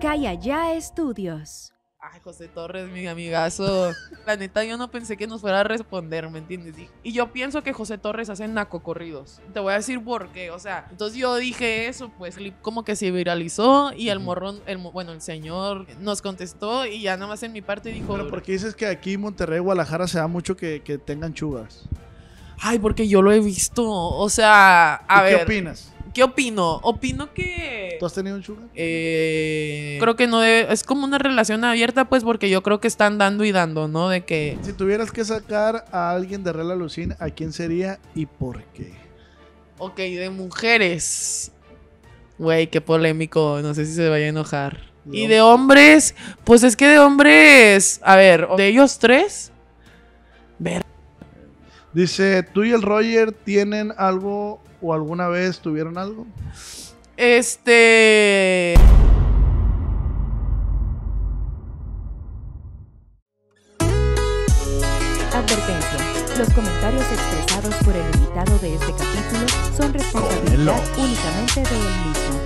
Calla Ya Estudios. Ay, José Torres, mi amigazo. La neta, yo no pensé que nos fuera a responder, ¿me entiendes? Y, yo pienso que José Torres hace nacocorridos. Te voy a decir por qué, o sea. Entonces yo dije eso, pues como que se viralizó y el morrón, el, bueno, el señor nos contestó y ya nada más en mi parte dijo... Pero porque dices que aquí en Monterrey, Guadalajara, se da mucho que, tengan chugas. Ay, porque yo lo he visto, o sea, a ver... ¿Qué opinas? ¿Qué opino? Opino que... ¿Tú has tenido un sugar? Eh, creo que no debe, es como una relación abierta, pues porque yo creo que están dando y dando, ¿no? De que... Si tuvieras que sacar a alguien de Real Alucín, ¿a quién sería y por qué? Ok, de mujeres. Güey, qué polémico, no sé si se vaya a enojar. Y de hombres, pues es que de hombres, a ver, de ellos tres, ver. Dice, tú y el Roger tienen algo ¿O alguna vez tuvieron algo? Este... Advertencia. Los comentarios expresados por el invitado de este capítulo son responsabilidad únicamente de él mismo.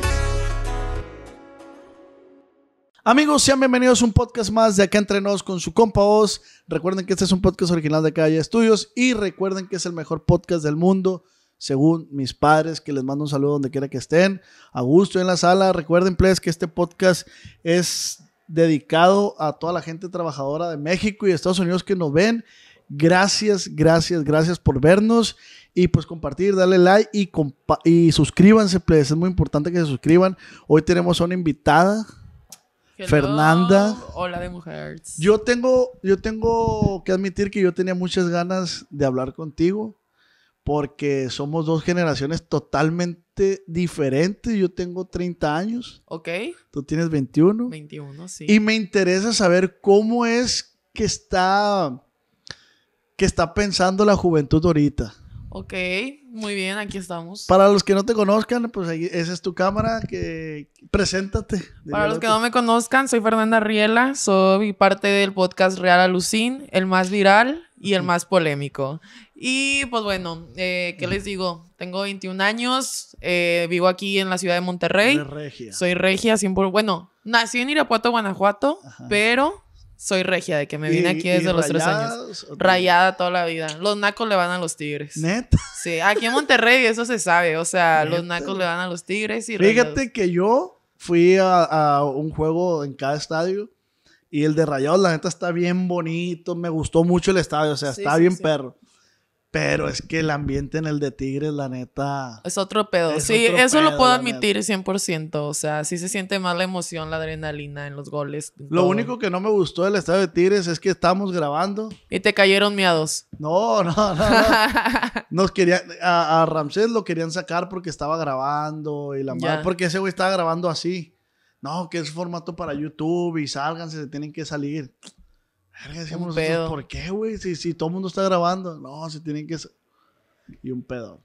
Amigos, sean bienvenidos a un podcast más de Acá Entre con su compa Voz. Recuerden que este es un podcast original de Calle Estudios y recuerden que es el mejor podcast del mundo según mis padres, que les mando un saludo donde quiera que estén. A gusto en la sala. Recuerden, please, que este podcast es dedicado a toda la gente trabajadora de México y de Estados Unidos que nos ven. Gracias, gracias, gracias por vernos y pues compartir, darle like y, y suscríbanse, please. Es muy importante que se suscriban. Hoy tenemos a una invitada, Fernanda. Hola de mujeres. Yo tengo, yo tengo que admitir que yo tenía muchas ganas de hablar contigo porque somos dos generaciones totalmente diferentes. Yo tengo 30 años. Ok. Tú tienes 21. 21, sí. Y me interesa saber cómo es que está, que está pensando la juventud ahorita. Ok, muy bien, aquí estamos. Para los que no te conozcan, pues ahí, esa es tu cámara, que preséntate. Para los que no me conozcan, soy Fernanda Riela, soy parte del podcast Real Alucín, el más viral y el más polémico. Y pues bueno, eh, ¿qué les digo? Tengo 21 años, eh, vivo aquí en la ciudad de Monterrey. Soy regia. Soy regia, Bueno, nací en Irapuato, Guanajuato, pero soy regia, de que me vine aquí desde los tres años. Rayada toda la vida. Los nacos le van a los tigres. ¿Neta? Sí, aquí en Monterrey eso se sabe. O sea, los nacos le van a los tigres y Fíjate que yo fui a, un juego en cada estadio y el de Rayados, la neta, está bien bonito. Me gustó mucho el estadio. O sea, está bien perro. Pero es que el ambiente en el de Tigres, la neta. Es otro pedo. sí, eso lo puedo admitir 100%. O sea, sí se siente más la emoción, la adrenalina en los goles. lo único que no me gustó del estado de Tigres es que estábamos grabando. Y te cayeron miados. No, no, no. Nos querían. A, Ramsés lo querían sacar porque estaba grabando y la madre. Porque ese güey estaba grabando así. No, que es formato para YouTube y si se tienen que salir. ¿por qué, güey? Si, todo el mundo está grabando. No, se tienen que. Y un pedo.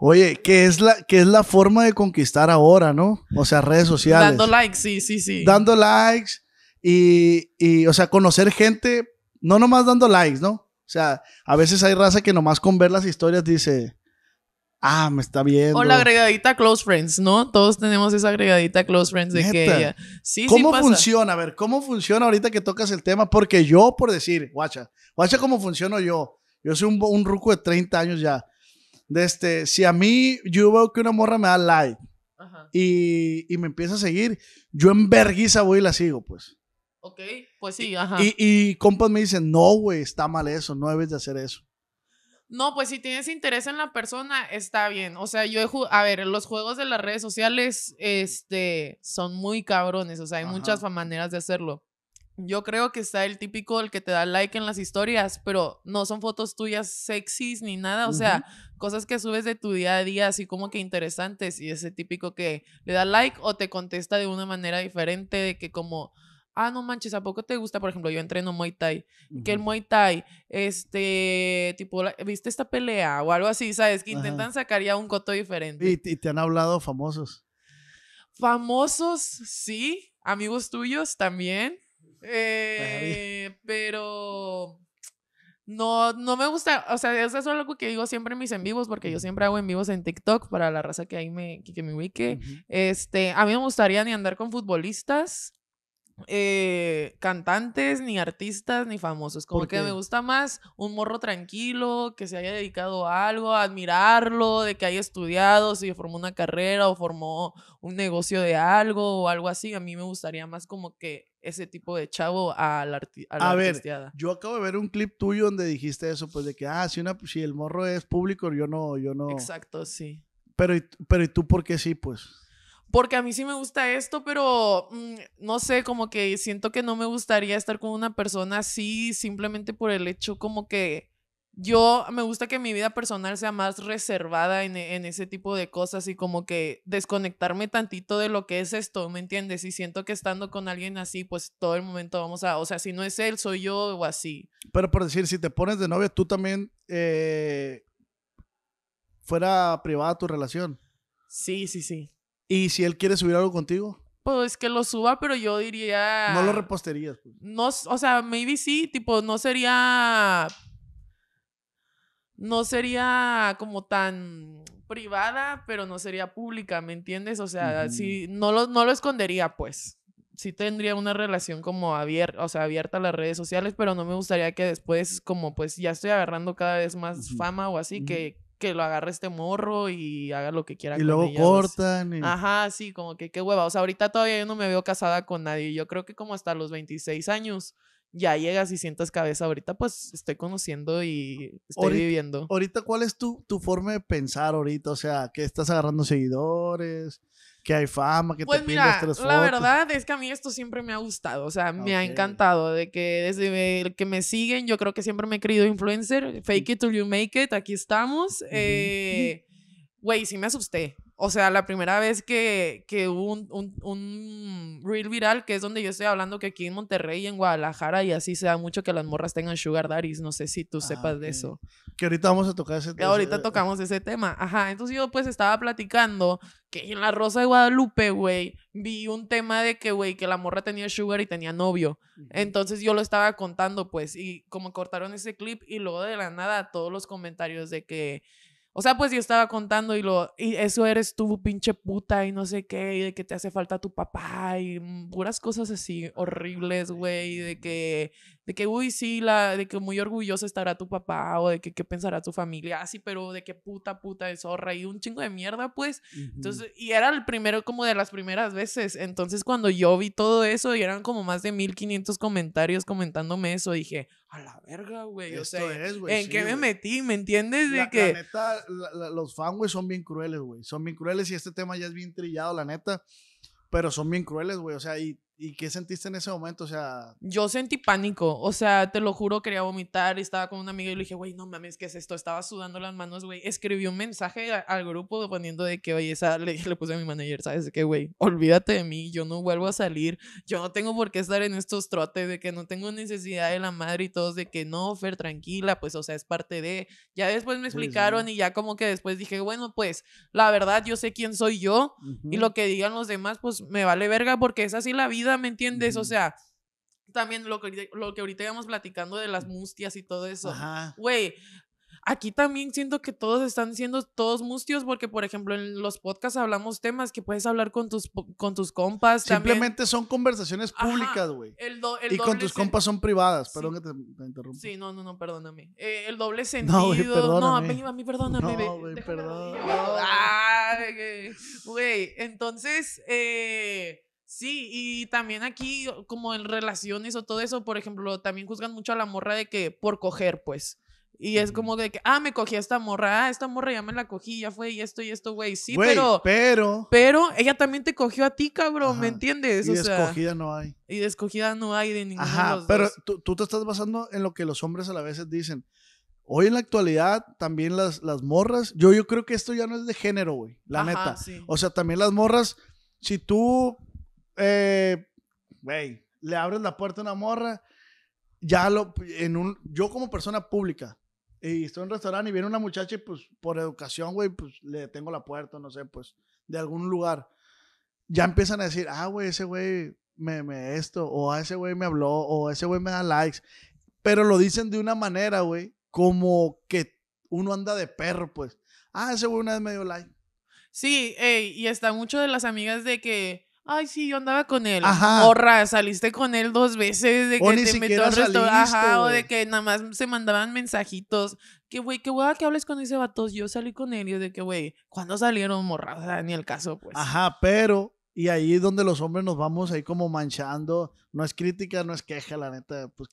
Oye, qué es, la, es la forma de conquistar ahora, ¿no? O sea, redes sociales. Dando likes, sí, sí, sí. Dando likes y, o sea, conocer gente, no nomás dando likes, ¿no? O sea, a veces hay raza que nomás con ver las historias dice, ah, me está viendo. O la agregadita close friends, ¿no? Todos tenemos esa agregadita close friends de que ella. Sí, ¿Cómo funciona? A ver, ¿cómo funciona ahorita que tocas el tema? Porque yo, por decir, guacha, guacha cómo funciono yo. Yo soy un, un ruco de 30 años ya. De este, si a mí yo veo que una morra me da like Ajá. Y, y, me empieza a seguir, yo en vergüenza voy y la sigo, pues. Ok, pues sí, ajá. Y, y compas me dicen, no, güey, está mal eso, no debes de hacer eso. No, pues si tienes interés en la persona, está bien. O sea, yo he a ver, los juegos de las redes sociales este, son muy cabrones, o sea, hay muchas maneras de hacerlo. Yo creo que está el típico, el que te da like en las historias, pero no son fotos tuyas sexys ni nada, o sea, cosas que subes de tu día a día, así como que interesantes, y ese típico que le da like o te contesta de una manera diferente, de que como ah, no manches, ¿a poco te gusta? Por ejemplo, yo entreno Muay Thai, que el Muay Thai, este, tipo, ¿viste esta pelea? O algo así, ¿sabes? Que intentan sacar ya un coto diferente. ¿Y, te han hablado famosos? Famosos, sí, amigos tuyos también, eh, pero... No, no me gusta, o sea, eso es algo que digo siempre en mis en vivos, porque yo siempre hago en vivos en TikTok para la raza que ahí me, que, me ubique. Este, a mí me gustaría ni andar con futbolistas, eh, cantantes, ni artistas, ni famosos. Como que me gusta más un morro tranquilo, que se haya dedicado a algo, a admirarlo, de que haya estudiado, si formó una carrera o formó un negocio de algo o algo así. A mí me gustaría más como que ese tipo de chavo a la, a ver, yo acabo de ver un clip tuyo donde dijiste eso, pues de que, ah, si, una, si el morro es público, yo no, yo no. Exacto, sí. Pero, pero ¿y tú por qué sí, pues? porque a mí sí me gusta esto, pero mm, no sé, como que siento que no me gustaría estar con una persona así simplemente por el hecho como que yo me gusta que mi vida personal sea más reservada e, en, ese tipo de cosas y como que desconectarme tantito de lo que es esto, ¿me entiendes? Y siento que estando con alguien así, pues todo el momento vamos a, o sea, si no es él, soy yo o así. Pero por decir, si te pones de novia, tú también eh, fuera privada tu relación. Sí, sí, sí. ¿Y si él quiere subir algo contigo? Pues que lo suba, pero yo diría... No lo reposterías. Pues. No, o sea, maybe sí, tipo, no sería... No sería como tan privada, pero no sería pública, ¿me entiendes? O sea, si no lo, no lo escondería, pues. Sí tendría una relación como abierta, o sea, abierta a las redes sociales, pero no me gustaría que después, como pues ya estoy agarrando cada vez más fama o así, que que lo agarre este morro y haga lo que quiera. Y luego cortan. Ajá, sí, como que qué hueva. O sea, ahorita todavía yo no me veo casada con nadie. Yo creo que como hasta los 26 años ya llegas y sientas cabeza. Ahorita pues estoy conociendo y estoy viviendo. Ahorita, ¿cuál es tu, tu forma de pensar ahorita? O sea, ¿qué estás agarrando seguidores que hay fama, que pues te mira, las tres fotos. La verdad es que a mí esto siempre me ha gustado, o sea, me ha encantado de que desde el que me siguen, yo creo que siempre me he creído influencer, fake it till you make it, aquí estamos. Eh, güey, sí me asusté, o sea, la primera vez que, hubo un, un, reel viral, que es donde yo estoy hablando que aquí en Monterrey y en Guadalajara y así se da mucho que las morras tengan sugar daddies. No sé si tú ah, sepas de eso. Que ahorita vamos a tocar ese tema. Ahorita tocamos ese tema. Ajá, entonces yo pues estaba platicando que en La Rosa de Guadalupe, güey, vi un tema de que, güey, que la morra tenía sugar y tenía novio. Entonces yo lo estaba contando, pues, y como cortaron ese clip y luego de la nada todos los comentarios de que o sea, pues yo estaba contando y lo, y eso eres tú, pinche puta, y no sé qué, y de que te hace falta tu papá, y mm, puras cosas así ah, horribles, güey, de que de que, uy, sí, la, de que muy orgulloso estará tu papá o de que qué pensará tu familia, así, sí, pero de que puta, puta de zorra y un chingo de mierda, pues. Entonces, y era el primero como de las primeras veces. Entonces, cuando yo vi todo eso y eran como más de 1500 comentarios comentándome eso, dije, a la verga, güey. O sea, es, ¿en qué me metí? ¿Me entiendes? De la, que... La neta, los fan güey, son bien crueles, güey. Son bien crueles y este tema ya es bien trillado, la neta. Pero son bien crueles, güey. O sea, y ¿Y qué sentiste en ese momento? O sea... Yo sentí pánico, o sea, te lo juro, quería vomitar, estaba con una amiga y le dije, güey, no mames, ¿qué es esto? Estaba sudando las manos, güey. Escribí un mensaje al grupo poniendo de que, oye, esa, le, le puse a mi manager, ¿sabes qué, güey? Olvídate de mí, yo no vuelvo a salir, yo no tengo por qué estar en estos trotes de que no tengo necesidad de la madre y todos de que no, Fer, tranquila, pues, o sea, es parte de... Ya después me explicaron y ya como que después dije, bueno, pues, la verdad, yo sé quién soy yo y lo que digan los demás, pues, me vale verga porque es así la vida ¿me entiendes? O sea, también lo que, lo que ahorita íbamos platicando de las mustias y todo eso. Güey, aquí también siento que todos están siendo todos mustios porque, por ejemplo, en los podcasts hablamos temas que puedes hablar con tus, con tus compas. Simplemente son conversaciones públicas, güey. Y con tus compas son privadas. Perdón que te, interrumpa. Sí, no, no, no, perdóname. Eh, el doble sentido. No, a mí, perdóname. No, Güey, entonces, eh Sí, y también aquí, como en relaciones o todo eso, por ejemplo, también juzgan mucho a la morra de que por coger, pues. Y es como de que, ah, me cogí a esta morra, ah, esta morra ya me la cogí, ya fue, y esto y esto, güey. Sí, pero, pero. Pero ella también te cogió a ti, cabrón, ¿me entiendes? Y o escogida no hay. Y de escogida no hay de ninguna Ajá, de los pero Tú, tú, te estás basando en lo que los hombres a la veces dicen. Hoy en la actualidad, también las, las morras. Yo, yo creo que esto ya no es de género, güey, la Ajá, neta. Sí. O sea, también las morras, si tú eh, güey, le abres la puerta a una morra, ya lo, en un, yo como persona pública, y estoy en un restaurante y viene una muchacha y pues por educación, güey, pues le tengo la puerta, no sé, pues de algún lugar. Ya empiezan a decir, ah, güey, ese güey me, me esto, o a ah, ese güey me habló, o ese güey me da likes. Pero lo dicen de una manera, güey, como que uno anda de perro, pues. Ah, ese güey una vez me dio like. Sí, y está mucho de las amigas de que ay, sí, yo andaba con él. Ajá. Morra, saliste con él dos veces, de que te metió al restaurante, ajá, o de que nada más se mandaban mensajitos. Que, güey, qué hueva que hables con ese vato, yo salí con él, y de que, güey, ¿cuándo salieron morra? ni el caso, pues. Ajá, pero, y ahí es donde los hombres nos vamos ahí como manchando, no es crítica, no es queja, la neta, pues,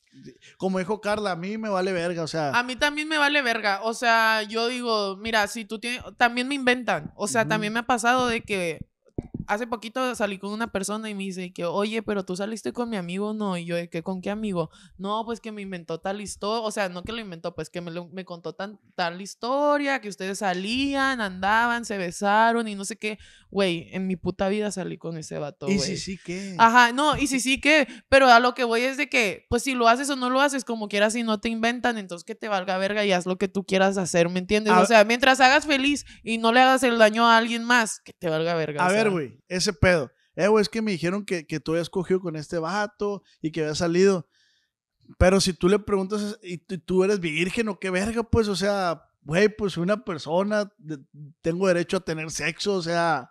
como dijo Carla, a mí me vale verga, o sea. A mí también me vale verga, o sea, yo digo, mira, si tú tienes, también me inventan, o sea, también me ha pasado de que hace poquito salí con una persona y me dice que, oye, pero tú saliste con mi amigo, no. Y yo, ¿qué, ¿con qué amigo? No, pues que me inventó tal historia. O sea, no que lo inventó, pues que me, contó tan, tal historia, que ustedes salían, andaban, se besaron y no sé qué. Güey, en mi puta vida salí con ese vato. ¿Y si sí qué? Ajá, no, y si sí qué. Pero a lo que voy es de que, pues si lo haces o no lo haces, como quieras y no te inventan, entonces que te valga verga y haz lo que tú quieras hacer, ¿me entiendes? o sea, mientras hagas feliz y no le hagas el daño a alguien más, que te valga verga. A ver, güey ese pedo. Eh, güey, es que me dijeron que, que tú habías cogido con este vato y que había salido. Pero si tú le preguntas, ¿y tú eres virgen o qué verga? Pues, o sea, güey, pues una persona, tengo derecho a tener sexo, o sea,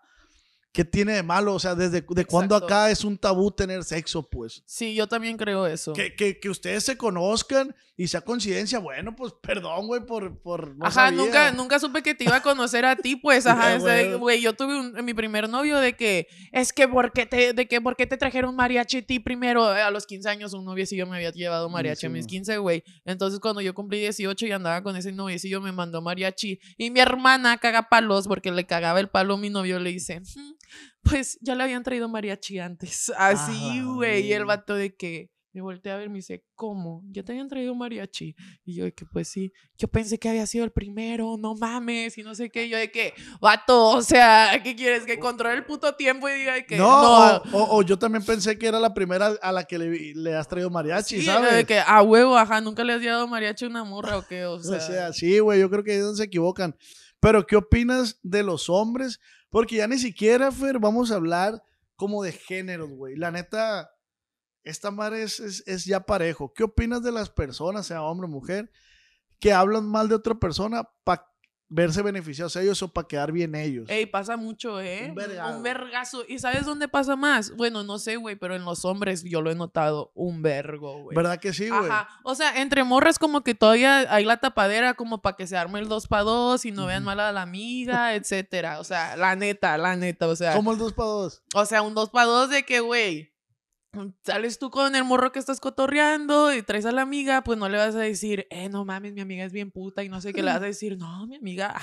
¿Qué tiene de malo? O sea, ¿desde de cuándo acá es un tabú tener sexo, pues? Sí, yo también creo eso. Que, que, que ustedes se conozcan y sea coincidencia, bueno, pues perdón, güey, por, por Ajá, nunca, nunca supe que te iba a conocer a ti, pues, ajá. güey, yo tuve mi primer novio de que, es que, ¿por qué te, de que, ¿por qué te trajeron mariachi a ti primero? Eh, a los 15 años un noviecillo me había llevado mariachi a mis 15, güey. Entonces, cuando yo cumplí 18 y andaba con ese noviecillo, me mandó mariachi. Y mi hermana caga palos porque le cagaba el palo a mi novio, le dice... Mm, Pues ya le habían traído mariachi antes. Así, güey. y el vato de que me volteé a ver y me dice, ¿cómo? ¿Ya te habían traído mariachi? Y yo de que, pues sí, yo pensé que había sido el primero, no mames, y no sé qué. yo de que, vato, o sea, ¿qué quieres? Que controle el puto tiempo y diga que. No, O, yo también pensé que era la primera a la que le, has traído mariachi, sí, ¿sabes? de que, a huevo, ajá, nunca le has dado mariachi a una morra o qué, o sea. sí, güey, yo creo que ellos se equivocan. Pero, ¿qué opinas de los hombres? Porque ya ni siquiera, Fer, vamos a hablar como de género, güey. La neta, esta madre es, ya parejo. ¿Qué opinas de las personas, sea hombre o mujer, que hablan mal de otra persona para verse beneficiados ellos o para quedar bien ellos. Ey, pasa mucho, ¿eh? Un, vergazo. ¿Y sabes dónde pasa más? Bueno, no sé, güey, pero en los hombres yo lo he notado un vergo, güey. ¿Verdad que sí, güey? Ajá. O sea, entre morras como que todavía hay la tapadera como para que se arme el dos para dos y no vean mal a la amiga, etcétera. O sea, la neta, la neta, o sea. ¿Cómo el dos para dos? O sea, un dos para dos de que, güey, sales tú con el morro que estás cotorreando y traes a la amiga, pues no le vas a decir, eh, no mames, mi amiga es bien puta y no sé qué, le vas a decir, no, mi amiga,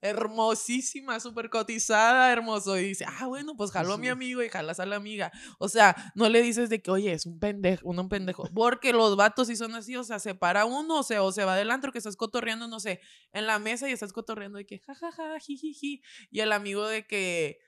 hermosísima, súper cotizada, hermoso. Y dice, ah, bueno, pues jaló a mi amigo y jalas a la amiga. O sea, no le dices de que, oye, es un pendejo, uno un pendejo. Porque los vatos sí son así, o sea, se para uno, o sea, o se va adelante, que estás cotorreando, no sé, en la mesa y estás cotorreando y que, jajaja, jiji Y el amigo de que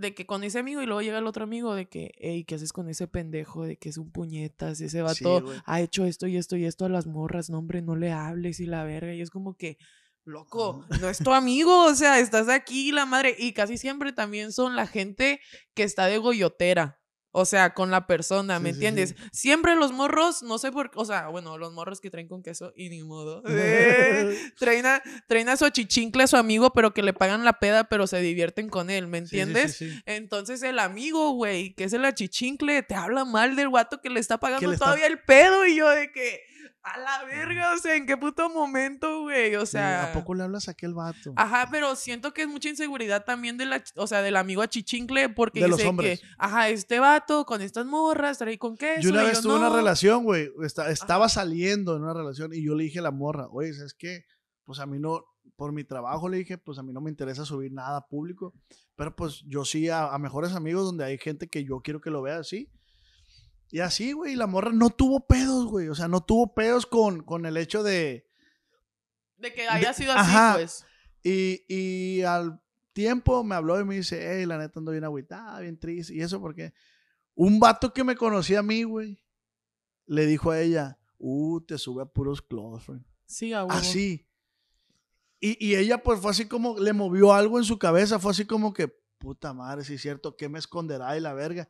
de que con ese amigo y luego llega el otro amigo de que, hey, ¿qué haces con ese pendejo? De que es un puñetas, ese vato ha hecho esto y esto y esto a las morras, no hombre, no le hables y la verga. Y es como que, loco, no es tu amigo, o sea, estás aquí, la madre. Y casi siempre también son la gente que está de goyotera. O sea, con la persona, ¿me entiendes? Siempre los morros, no sé por qué, o sea, bueno, los morros que traen con queso y ni modo. ¿eh? traen, a, su chichincle, a su amigo, pero que le pagan la peda, pero se divierten con él, ¿me entiendes? Entonces el amigo, güey, que es el achichincle, te habla mal del guato que le está pagando todavía el pedo y yo de que a la verga, o sea, ¿en qué puto momento, güey? O sea... ¿A poco le hablas a aquel vato? Ajá, pero siento que es mucha inseguridad también de la, o sea, del amigo achichincle porque de los hombres. que, ajá, este vato con estas morras, trae con qué? Yo una vez tuve una relación, güey, estaba saliendo en una relación y yo le dije a la morra, oye, ¿sabes qué? Pues a mí no, por mi trabajo le dije, pues a mí no me interesa subir nada público, pero pues yo sí a mejores amigos donde hay gente que yo quiero que lo vea así y así, güey, la morra no tuvo pedos, güey. O sea, no tuvo pedos con, con el hecho de. De que haya sido así, pues. Y, y, al tiempo me habló y me dice, hey, la neta ando bien agüitada, bien triste. Y eso porque un vato que me conocía a mí, güey, le dijo a ella, uh, te sube a puros clothes güey, Sí, Así. Y, ella, pues, fue así como, le movió algo en su cabeza, fue así como que, puta madre, sí es cierto, ¿qué me esconderá de la verga?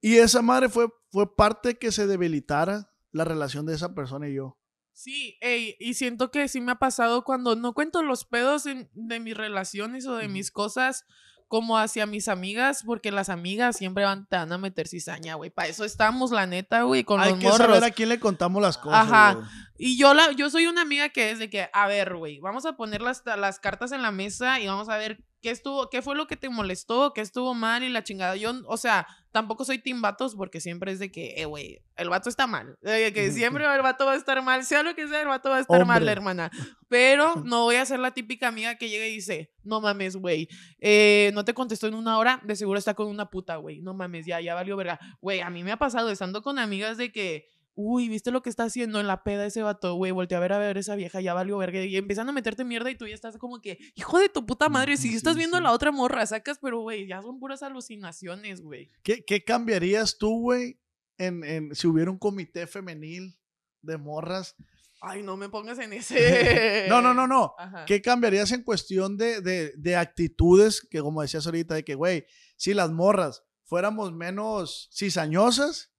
Y esa madre fue, fue parte que se debilitara la relación de esa persona y yo. Sí, ey, y siento que sí me ha pasado cuando no cuento los pedos de mis relaciones o de mis cosas como hacia mis amigas, porque las amigas siempre van, te van a meter cizaña, güey. Para eso estamos, la neta, güey, con Hay que saber a quién le contamos las cosas. Ajá. Y yo, la, yo soy una amiga que es de que, a ver, güey, vamos a poner las, las cartas en la mesa y vamos a ver qué estuvo, qué fue lo que te molestó, qué estuvo mal y la chingada. Yo, o sea, tampoco soy team vatos porque siempre es de que, eh, güey, el vato está mal. que siempre el vato va a estar mal, sea lo que sea, el vato va a estar mal, hermana. Pero no voy a ser la típica amiga que llega y dice, no mames, güey, eh, no te contestó en una hora, de seguro está con una puta, güey, no mames, ya, ya valió verga. Güey, a mí me ha pasado estando con amigas de que uy, ¿viste lo que está haciendo en la peda ese vato, güey? Volteé a ver a ver esa vieja, ya valió verga. Y empezando a meterte mierda y tú ya estás como que, hijo de tu puta madre, si estás viendo a la otra morra, sacas, pero, güey, ya son puras alucinaciones, güey. ¿Qué, ¿Qué, cambiarías tú, güey, en, si hubiera un comité femenil de morras? Ay, no me pongas en ese. no, no, no, no. ¿Qué cambiarías en cuestión de, de actitudes que, como decías ahorita, de que, güey, si las morras fuéramos menos cizañosas,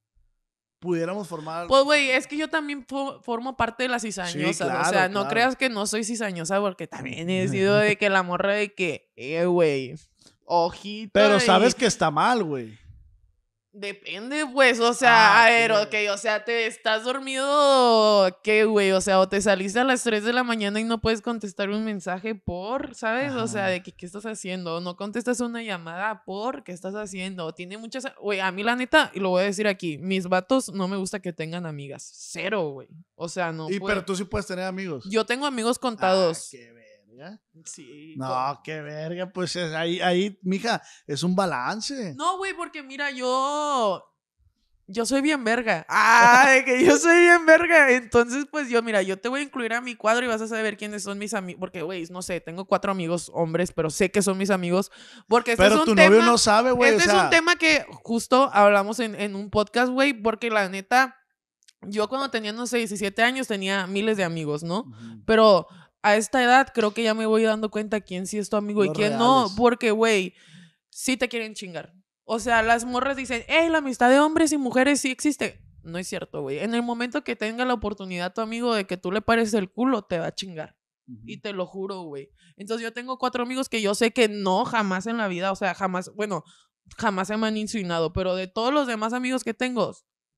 pudiéramos formar. Pues, güey, es que yo también formo parte de las cizañosa. o sea, no creas que no soy cizañosa porque también he sido de que la morra de que, eh, güey, ojito. Pero sabes que está mal, güey. Depende, pues, o sea, ah, a ver, ok, o sea, te estás dormido, ¿qué, güey? O sea, o te saliste a las 3 de la mañana y no puedes contestar un mensaje por, ¿sabes? O sea, de que, qué estás haciendo, o no contestas una llamada por, ¿qué estás haciendo? Tiene muchas, güey, a mí la neta, y lo voy a decir aquí, mis vatos no me gusta que tengan amigas, cero, güey. O sea, no. Y pero tú sí puedes tener amigos. Yo tengo amigos ah, contados. Sí. No, qué verga, pues ahí, ahí, mija, es un balance. No, güey, porque mira, yo. Yo soy bien verga. Ay, que yo soy bien verga. Entonces, pues yo, mira, yo te voy a incluir a mi cuadro y vas a saber quiénes son mis amigos. Porque, güey, no sé, tengo cuatro amigos hombres, pero sé que son mis amigos. Porque este pero es un tu novio no sabe, güey. Este es un tema que justo hablamos en, un podcast, güey, porque la neta, yo cuando tenía, no sé, 17 años tenía miles de amigos, ¿no? Pero a esta edad creo que ya me voy dando cuenta quién sí es tu amigo y quién no, porque, güey, sí te quieren chingar. O sea, las morras dicen, hey, la amistad de hombres y mujeres sí existe. No es cierto, güey. En el momento que tenga la oportunidad tu amigo de que tú le pares el culo, te va a chingar. Y te lo juro, güey. Entonces yo tengo cuatro amigos que yo sé que no, jamás en la vida, o sea, jamás, bueno, jamás se me han insinuado, pero de todos los demás amigos que tengo,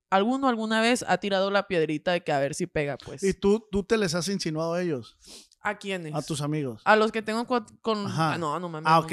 alguno alguna vez ha tirado la piedrita de que a ver si pega, pues. ¿Y tú, tú te les has insinuado a ellos? ¿A quiénes? A tus amigos. A los que tengo con... Ajá. Ah, no, no mames. Ah, ok.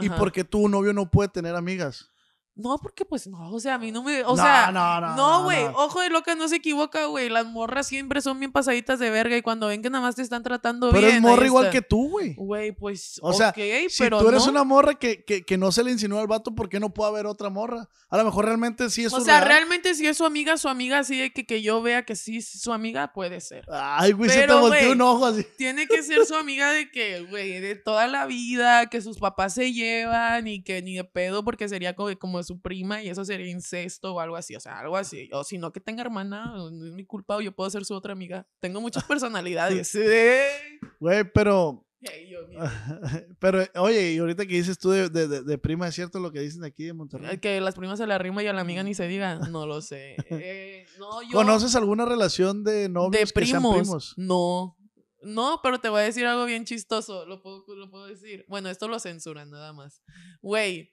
¿Y por qué tu novio no puede tener amigas? No, porque pues no, o sea, a mí no me, o sea, no, güey, ojo de loca no se equivoca, güey, las morras siempre son bien pasaditas de verga y cuando ven que nada más te están tratando bien. Pero es morra igual que tú, güey. Güey, pues, o sea, si pero tú eres una morra que, que, no se le insinuó al vato, ¿por qué no puede haber otra morra? A lo mejor realmente sí es su O sea, realmente si es su amiga, su amiga, así de que, yo vea que sí es su amiga, puede ser. Ay, güey, se te volteó un ojo así. Tiene que ser su amiga de que, güey, de toda la vida, que sus papás se llevan y que ni de pedo porque sería como, como su prima y eso sería incesto o algo así, o sea, algo así. O si no, que tenga hermana, es mi culpa o yo puedo ser su otra amiga. Tengo muchas personalidades. Güey, pero... pero, oye, y ahorita que dices tú de, prima, ¿es cierto lo que dicen aquí de Monterrey? Que las primas se la rima y a la amiga ni se diga, no lo sé. Eh, ¿Conoces alguna relación de novios de primos? No, no, pero te voy a decir algo bien chistoso, lo puedo, lo puedo decir. Bueno, esto lo censuran nada más. Güey,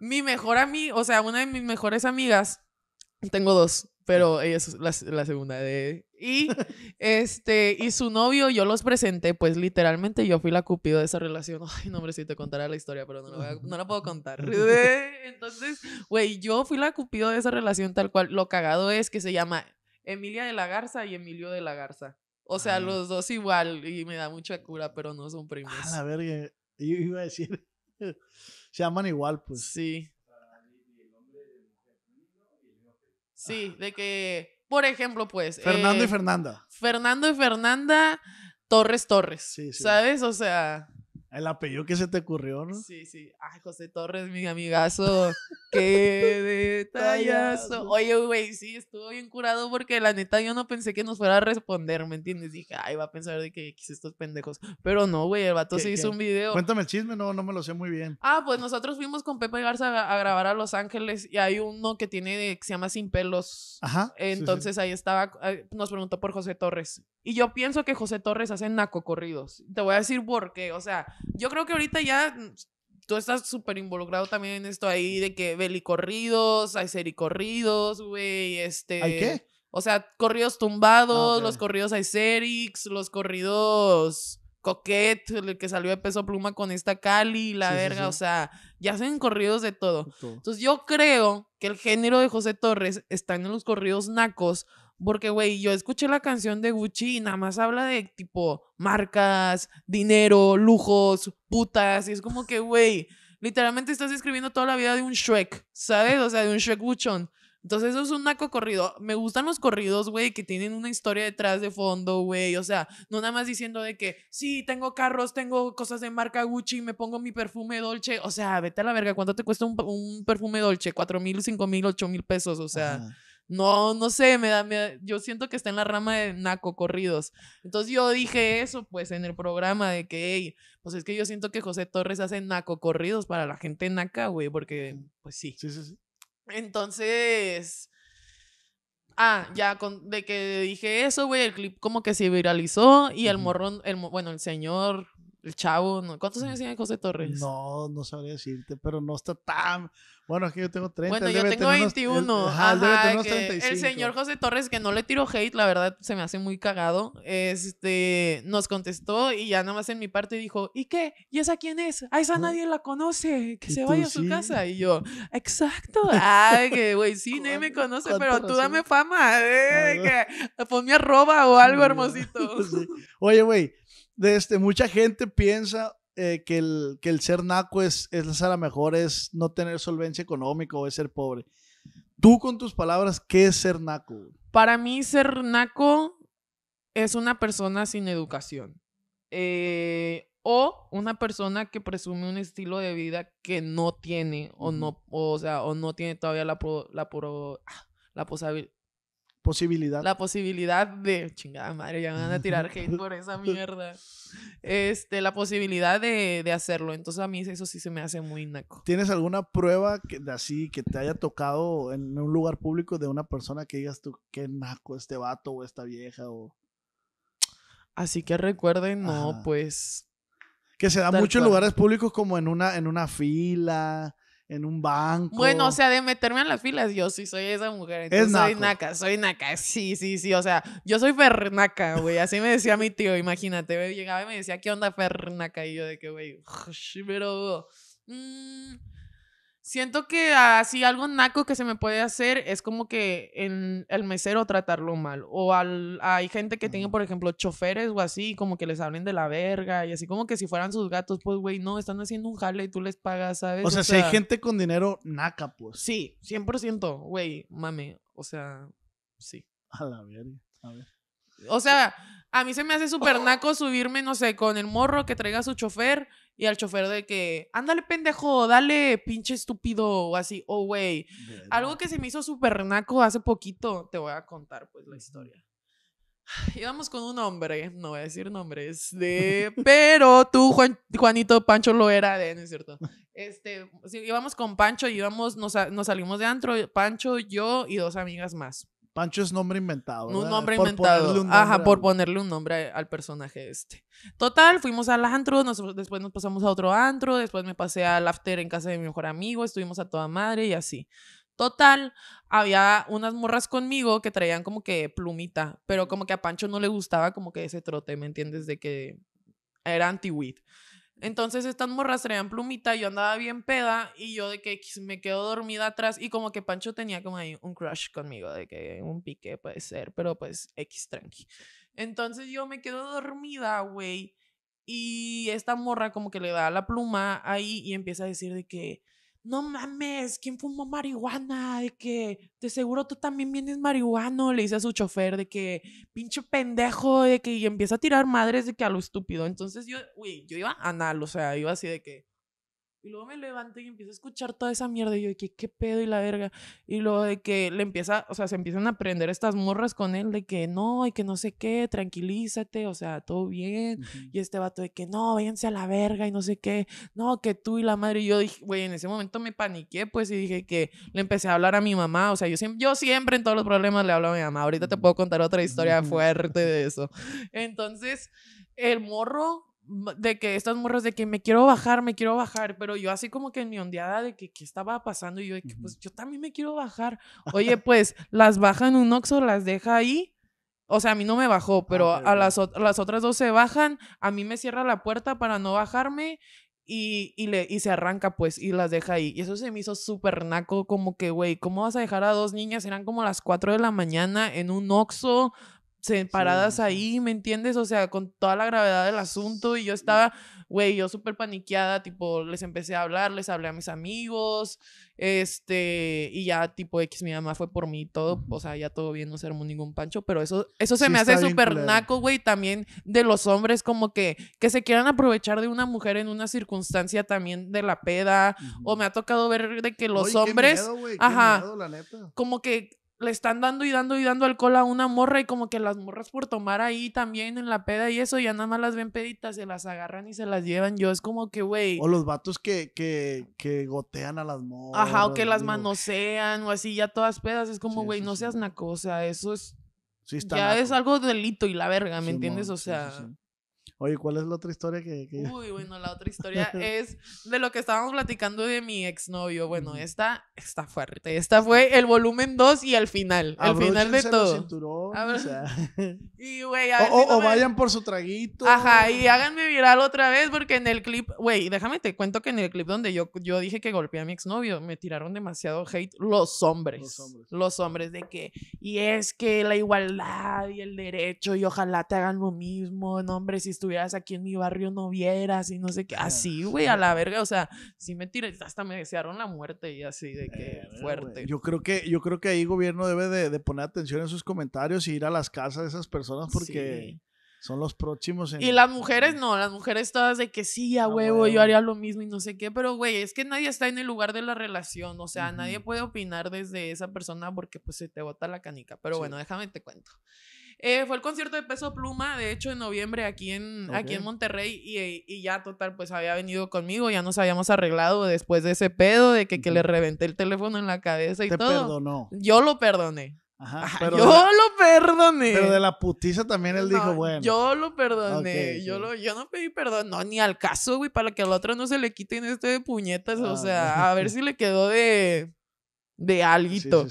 mi mejor amiga, o sea, una de mis mejores amigas, tengo dos, pero ella es la, segunda de... Y, este, y su novio, yo los presenté, pues literalmente yo fui la cupido de esa relación. Ay, no, hombre, si te contara la historia, pero no la, puedo contar. Entonces, güey, yo fui la cupido de esa relación tal cual. Lo cagado es que se llama Emilia de la Garza y Emilio de la Garza. O sea, los dos igual y me da mucha cura, pero no son primos. A la verga, yo iba a decir... Se llaman igual, pues. Sí. Sí, ah. de que, por ejemplo, pues. Fernando y eh, Fernanda. Fernando y Fernanda Torres Torres. Sí, sí. ¿Sabes? O sea. El apellido que se te ocurrió, ¿no? Sí, sí. Ay, José Torres, mi amigazo. Qué detallazo. Oye, güey, sí, estuvo bien curado porque la neta yo no pensé que nos fuera a responder, ¿me entiendes? Dije, ay, va a pensar de que quise estos pendejos. Pero no, güey, el vato se hizo un video. Cuéntame el chisme, no, no me lo sé muy bien. Ah, pues nosotros fuimos con Pepe Garza a, grabar a Los Ángeles y hay uno que tiene, se llama Sin Pelos. Ajá. Entonces ahí estaba, eh, nos preguntó por José Torres y yo pienso que José Torres hace corridos. Te voy a decir por qué. O sea, yo creo que ahorita ya tú estás súper involucrado también en esto ahí de que corridos hay sericorridos, güey, este... O sea, corridos tumbados, ah, los corridos Serix los corridos Coquette, el que salió de peso pluma con esta Cali, la verga, o sea, ya hacen corridos de todo. Entonces yo creo que el género de José Torres está en los corridos nacos porque, güey, yo escuché la canción de Gucci y nada más habla de tipo marcas, dinero, lujos, putas. Y es como que, güey, literalmente estás escribiendo toda la vida de un Shrek, ¿sabes? O sea, de un Shrek buchón. Entonces, eso es un naco corrido. Me gustan los corridos, güey, que tienen una historia detrás de fondo, güey. O sea, no nada más diciendo de que, sí, tengo carros, tengo cosas de marca Gucci, me pongo mi perfume Dolce. O sea, vete a la verga, ¿cuánto te cuesta un, perfume Dolce? ¿Cuatro mil, cinco mil, ocho mil pesos? O sea no, no sé, me da, yo siento que está en la rama de naco corridos. Entonces yo dije eso, pues, en el programa de que, hey, pues es que yo siento que José Torres hace naco corridos para la gente naca, güey, porque, pues sí. Sí, sí, sí. Entonces, ah, ya, con, de que dije eso, güey, el clip como que se viralizó y el morrón, el, bueno, el señor el chavo, ¿no? ¿cuántos años tiene José Torres? No, no sabría decirte, pero no está tan. Bueno, es que yo tengo 30. Bueno, yo tengo 21. debe tener El señor José Torres, que no le tiro hate, la verdad se me hace muy cagado. Este, nos contestó y ya nada más en mi parte dijo: ¿Y qué? ¿Y esa quién es? A esa nadie la conoce, que se vaya a su casa. Y yo, exacto. Ay, que güey, sí, nadie me conoce, pero tú dame fama. Eh, que, ponme arroba o algo hermosito. Oye, güey de este, mucha gente piensa eh, que, el, que el ser naco es, es a lo mejor es no tener solvencia económica o es ser pobre. Tú con tus palabras, ¿qué es ser naco? Para mí ser naco es una persona sin educación eh, o una persona que presume un estilo de vida que no tiene o no, o, sea, o no tiene todavía la, pro, la, ah, Posibilidad. La posibilidad de. Chingada madre, ya me van a tirar hate por esa mierda. Este, la posibilidad de, hacerlo. Entonces a mí eso sí se me hace muy naco. ¿Tienes alguna prueba de así que te haya tocado en un lugar público de una persona que digas tú, qué naco este vato o esta vieja o. Así que recuerden, no, pues. Que se da muchos mucho en lugares públicos como en una, en una fila en un banco. Bueno, o sea, de meterme en las filas, yo sí soy esa mujer. soy naca, soy naca. Sí, sí, sí. O sea, yo soy fernaca, güey. Así me decía mi tío, imagínate, Llegaba y me decía, ¿qué onda fernaca? Y yo de que, güey, pero... Mmm, Siento que así algo naco que se me puede hacer es como que en el mesero tratarlo mal. O al, hay gente que tiene, por ejemplo, choferes o así, como que les hablen de la verga y así como que si fueran sus gatos, pues, güey, no, están haciendo un jale y tú les pagas, ¿sabes? O sea, si hay gente con dinero naca, pues. Sí, 100%, güey, mame. O sea, sí. A la verga, a ver. O sea, a mí se me hace súper naco subirme, no sé, con el morro que traiga su chofer y al chofer de que, ándale pendejo, dale pinche estúpido o así, oh güey. Algo que se me hizo súper naco hace poquito, te voy a contar pues la historia. Íbamos con un hombre, no voy a decir nombres, de, pero tú, Juanito Pancho, lo era de, ¿no es cierto? Este, íbamos con Pancho, íbamos, nos, nos salimos de antro, Pancho, yo y dos amigas más. Pancho es nombre inventado. Un nombre por inventado. Un nombre Ajá, por ponerle un nombre al personaje este. Total, fuimos al antro, después nos pasamos a otro antro, después me pasé al after en casa de mi mejor amigo, estuvimos a toda madre y así. Total, había unas morras conmigo que traían como que plumita, pero como que a Pancho no le gustaba como que ese trote, ¿me entiendes? De que era anti-weed. Entonces estas morras traían plumita, yo andaba bien peda y yo de que me quedo dormida atrás y como que Pancho tenía como ahí un crush conmigo, de que un pique puede ser, pero pues X tranqui. Entonces yo me quedo dormida, güey, y esta morra como que le da la pluma ahí y empieza a decir de que no mames, ¿quién fumó marihuana? De que, de seguro tú también vienes marihuano, le dice a su chofer, de que, pinche pendejo, de que, y empieza a tirar madres de que a lo estúpido. Entonces yo, uy, yo iba anal, o sea, iba así de que, y luego me levanto y empiezo a escuchar toda esa mierda. Y yo, ¿qué, qué pedo y la verga? Y luego de que le empieza, o sea, se empiezan a prender estas morras con él de que no, y que no sé qué, tranquilízate, o sea, todo bien. Y este vato de que no, váyanse a la verga y no sé qué, no, que tú y la madre. Y yo dije, güey, en ese momento me paniqué, pues, y dije que le empecé a hablar a mi mamá. O sea, yo siempre, yo siempre en todos los problemas le hablo a mi mamá. Ahorita te puedo contar otra historia fuerte de eso. Entonces, el morro de que estas morras de que me quiero bajar, me quiero bajar, pero yo así como que en mi ondeada de que qué estaba pasando y yo de que, pues yo también me quiero bajar. Oye, pues las baja en un oxo, las deja ahí. O sea, a mí no me bajó, ah, pero a las, las, otras dos se bajan, a mí me cierra la puerta para no bajarme y, y le, y se arranca pues y las deja ahí. Y eso se me hizo súper naco, como que, güey, ¿cómo vas a dejar a dos niñas? Eran como las 4 de la mañana en un oxo separadas ahí, ¿me entiendes? O sea, con toda la gravedad del asunto y yo estaba, güey, yo súper paniqueada, tipo, les empecé a hablar, les hablé a mis amigos, este, y ya tipo X, mi mamá fue por mí y todo, o sea, ya todo bien, no se armó ningún pancho, pero eso, eso se me hace súper naco, güey, también de los hombres, como que, que se quieran aprovechar de una mujer en una circunstancia también de la peda, o me ha tocado ver de que los hombres, ajá, como que le están dando y dando y dando alcohol a una morra y como que las morras por tomar ahí también en la peda y eso, ya nada más las ven peditas, se las agarran y se las llevan. Yo es como que, güey. O los vatos que, que, que gotean a las morras. Ajá, o que las manosean o así, ya todas pedas. Es como, güey, no seas una cosa, eso es... Sí, está ya es algo delito y la verga, ¿me entiendes? o sea... Oye, ¿cuál es la otra historia que, Uy, bueno, la otra historia es de lo que estábamos platicando de mi exnovio. Bueno, esta está fuerte. Esta fue el volumen 2 y al final. Al final de todo. o, vayan por su traguito. Ajá, y háganme viral otra vez porque en el clip, güey, déjame te cuento que en el clip donde yo, yo dije que golpeé a mi exnovio, me tiraron demasiado hate los hombres. Los hombres. Los hombres de que, y es que la igualdad y el derecho y ojalá te hagan lo mismo, no hombre, si estuvieras aquí en mi barrio no vieras y no sé qué. Ah, así, güey, a la verga. O sea, sí me tiré, hasta me desearon la muerte y así de que eh, fuerte. Yo creo que, yo creo que ahí gobierno debe de, poner atención en sus comentarios y ir a las casas de esas personas porque. Son los próximos. Y las mujeres no, las mujeres todas de que sí, a ah, huevo, yo haría lo mismo y no sé qué, pero güey, es que nadie está en el lugar de la relación, o sea, nadie puede opinar desde esa persona porque pues se te bota la canica, pero bueno, déjame te cuento. Eh, fue el concierto de Peso Pluma, de hecho, en noviembre aquí en, aquí en Monterrey eh, y, ya total, pues había venido conmigo, ya nos habíamos arreglado después de ese pedo de que, que le reventé el teléfono en la cabeza y Te Perdonó. Yo lo perdoné. Ajá, yo lo perdoné. Pero de la putiza también él dijo, bueno. Yo lo perdoné. yo, lo, yo no pedí perdón, no, ni al caso, güey, para que al otro no se le quite en este de puñetas. o ah, sea, a ver si le quedó de de alguito.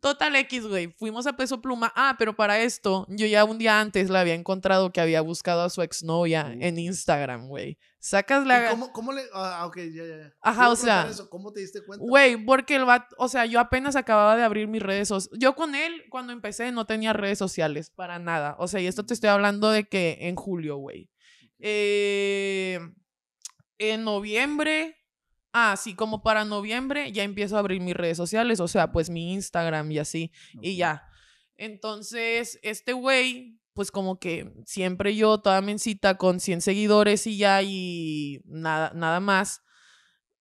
Total X, güey. Fuimos a Peso Pluma. Ah, pero para esto, yo ya un día antes la había encontrado que había buscado a su exnovia en Instagram, güey. Sacas la... Cómo, le...? Ah, ah, ok, ya, ya, Ajá, o sea... ¿Cómo te diste cuenta? Güey, porque el vato... O sea, yo apenas acababa de abrir mis redes sociales. Yo con él, cuando empecé, no tenía redes sociales para nada. O sea, y esto te estoy hablando de que en julio, güey. Eh, en noviembre ah, sí, como para noviembre ya empiezo a abrir mis redes sociales, o sea, pues mi Instagram y así, y ya. Entonces, este güey, pues como que siempre yo, toda mencita, con 100 seguidores y ya, y nada, nada más.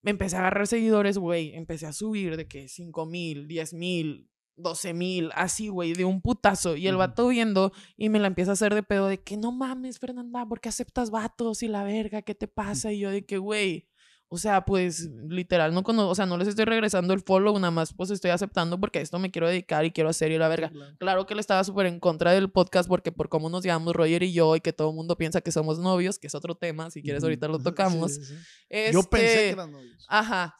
Me empecé a agarrar seguidores, güey. Empecé a subir de que 5 mil, 10 mil, 12 mil, así, güey, de un putazo. Y el vato viendo y me la empieza a hacer de pedo de que no mames, Fernanda, porque aceptas vatos y la verga, ¿qué te mm. pasa? Y yo de que, güey, o sea, pues literal, no o sea, no les estoy regresando el follow, nada más pues estoy aceptando porque a esto me quiero dedicar y quiero hacer y la verga. Claro, que le estaba súper en contra del podcast porque por cómo nos llamamos Roger y yo y que todo el mundo piensa que somos novios, que es otro tema, si quieres ahorita lo tocamos. yo pensé que este, eran novios. Ajá.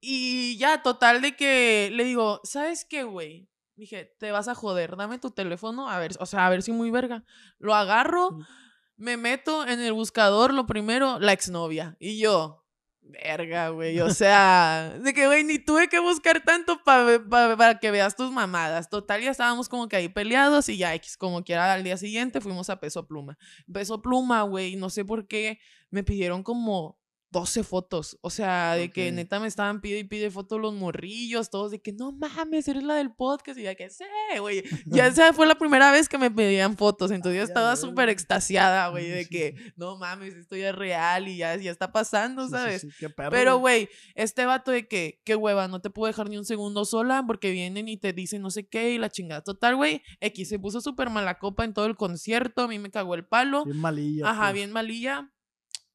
Y ya, total de que le digo, ¿sabes qué, güey? Dije, te vas a joder, dame tu teléfono, a ver, o sea, a ver si muy verga. Lo agarro, me meto en el buscador, lo primero, la exnovia. Y yo, Verga, güey. O sea, de que, güey, ni tuve que buscar tanto para que veas tus mamadas. Total, ya estábamos como que ahí peleados y ya como quiera, al día siguiente fuimos a Peso Pluma. Peso Pluma, güey, no sé por qué me pidieron como 12 fotos. O sea, de que neta me estaban pidiendo y pide fotos los morrillos, todos de que no mames, eres la del podcast. Y ya que sé, güey. Ya esa fue la primera vez que me pedían fotos. Entonces yo estaba súper extasiada, güey, de que no mames, esto ya es real y ya, ya está pasando, ¿sabes? Pero, güey, este vato de que, qué hueva, no te puedo dejar ni un segundo sola porque vienen y te dicen no sé qué y la chingada. Total, güey, X se puso súper mala copa en todo el concierto, a mí me cagó el palo. Bien malilla. Ajá, pues. bien malilla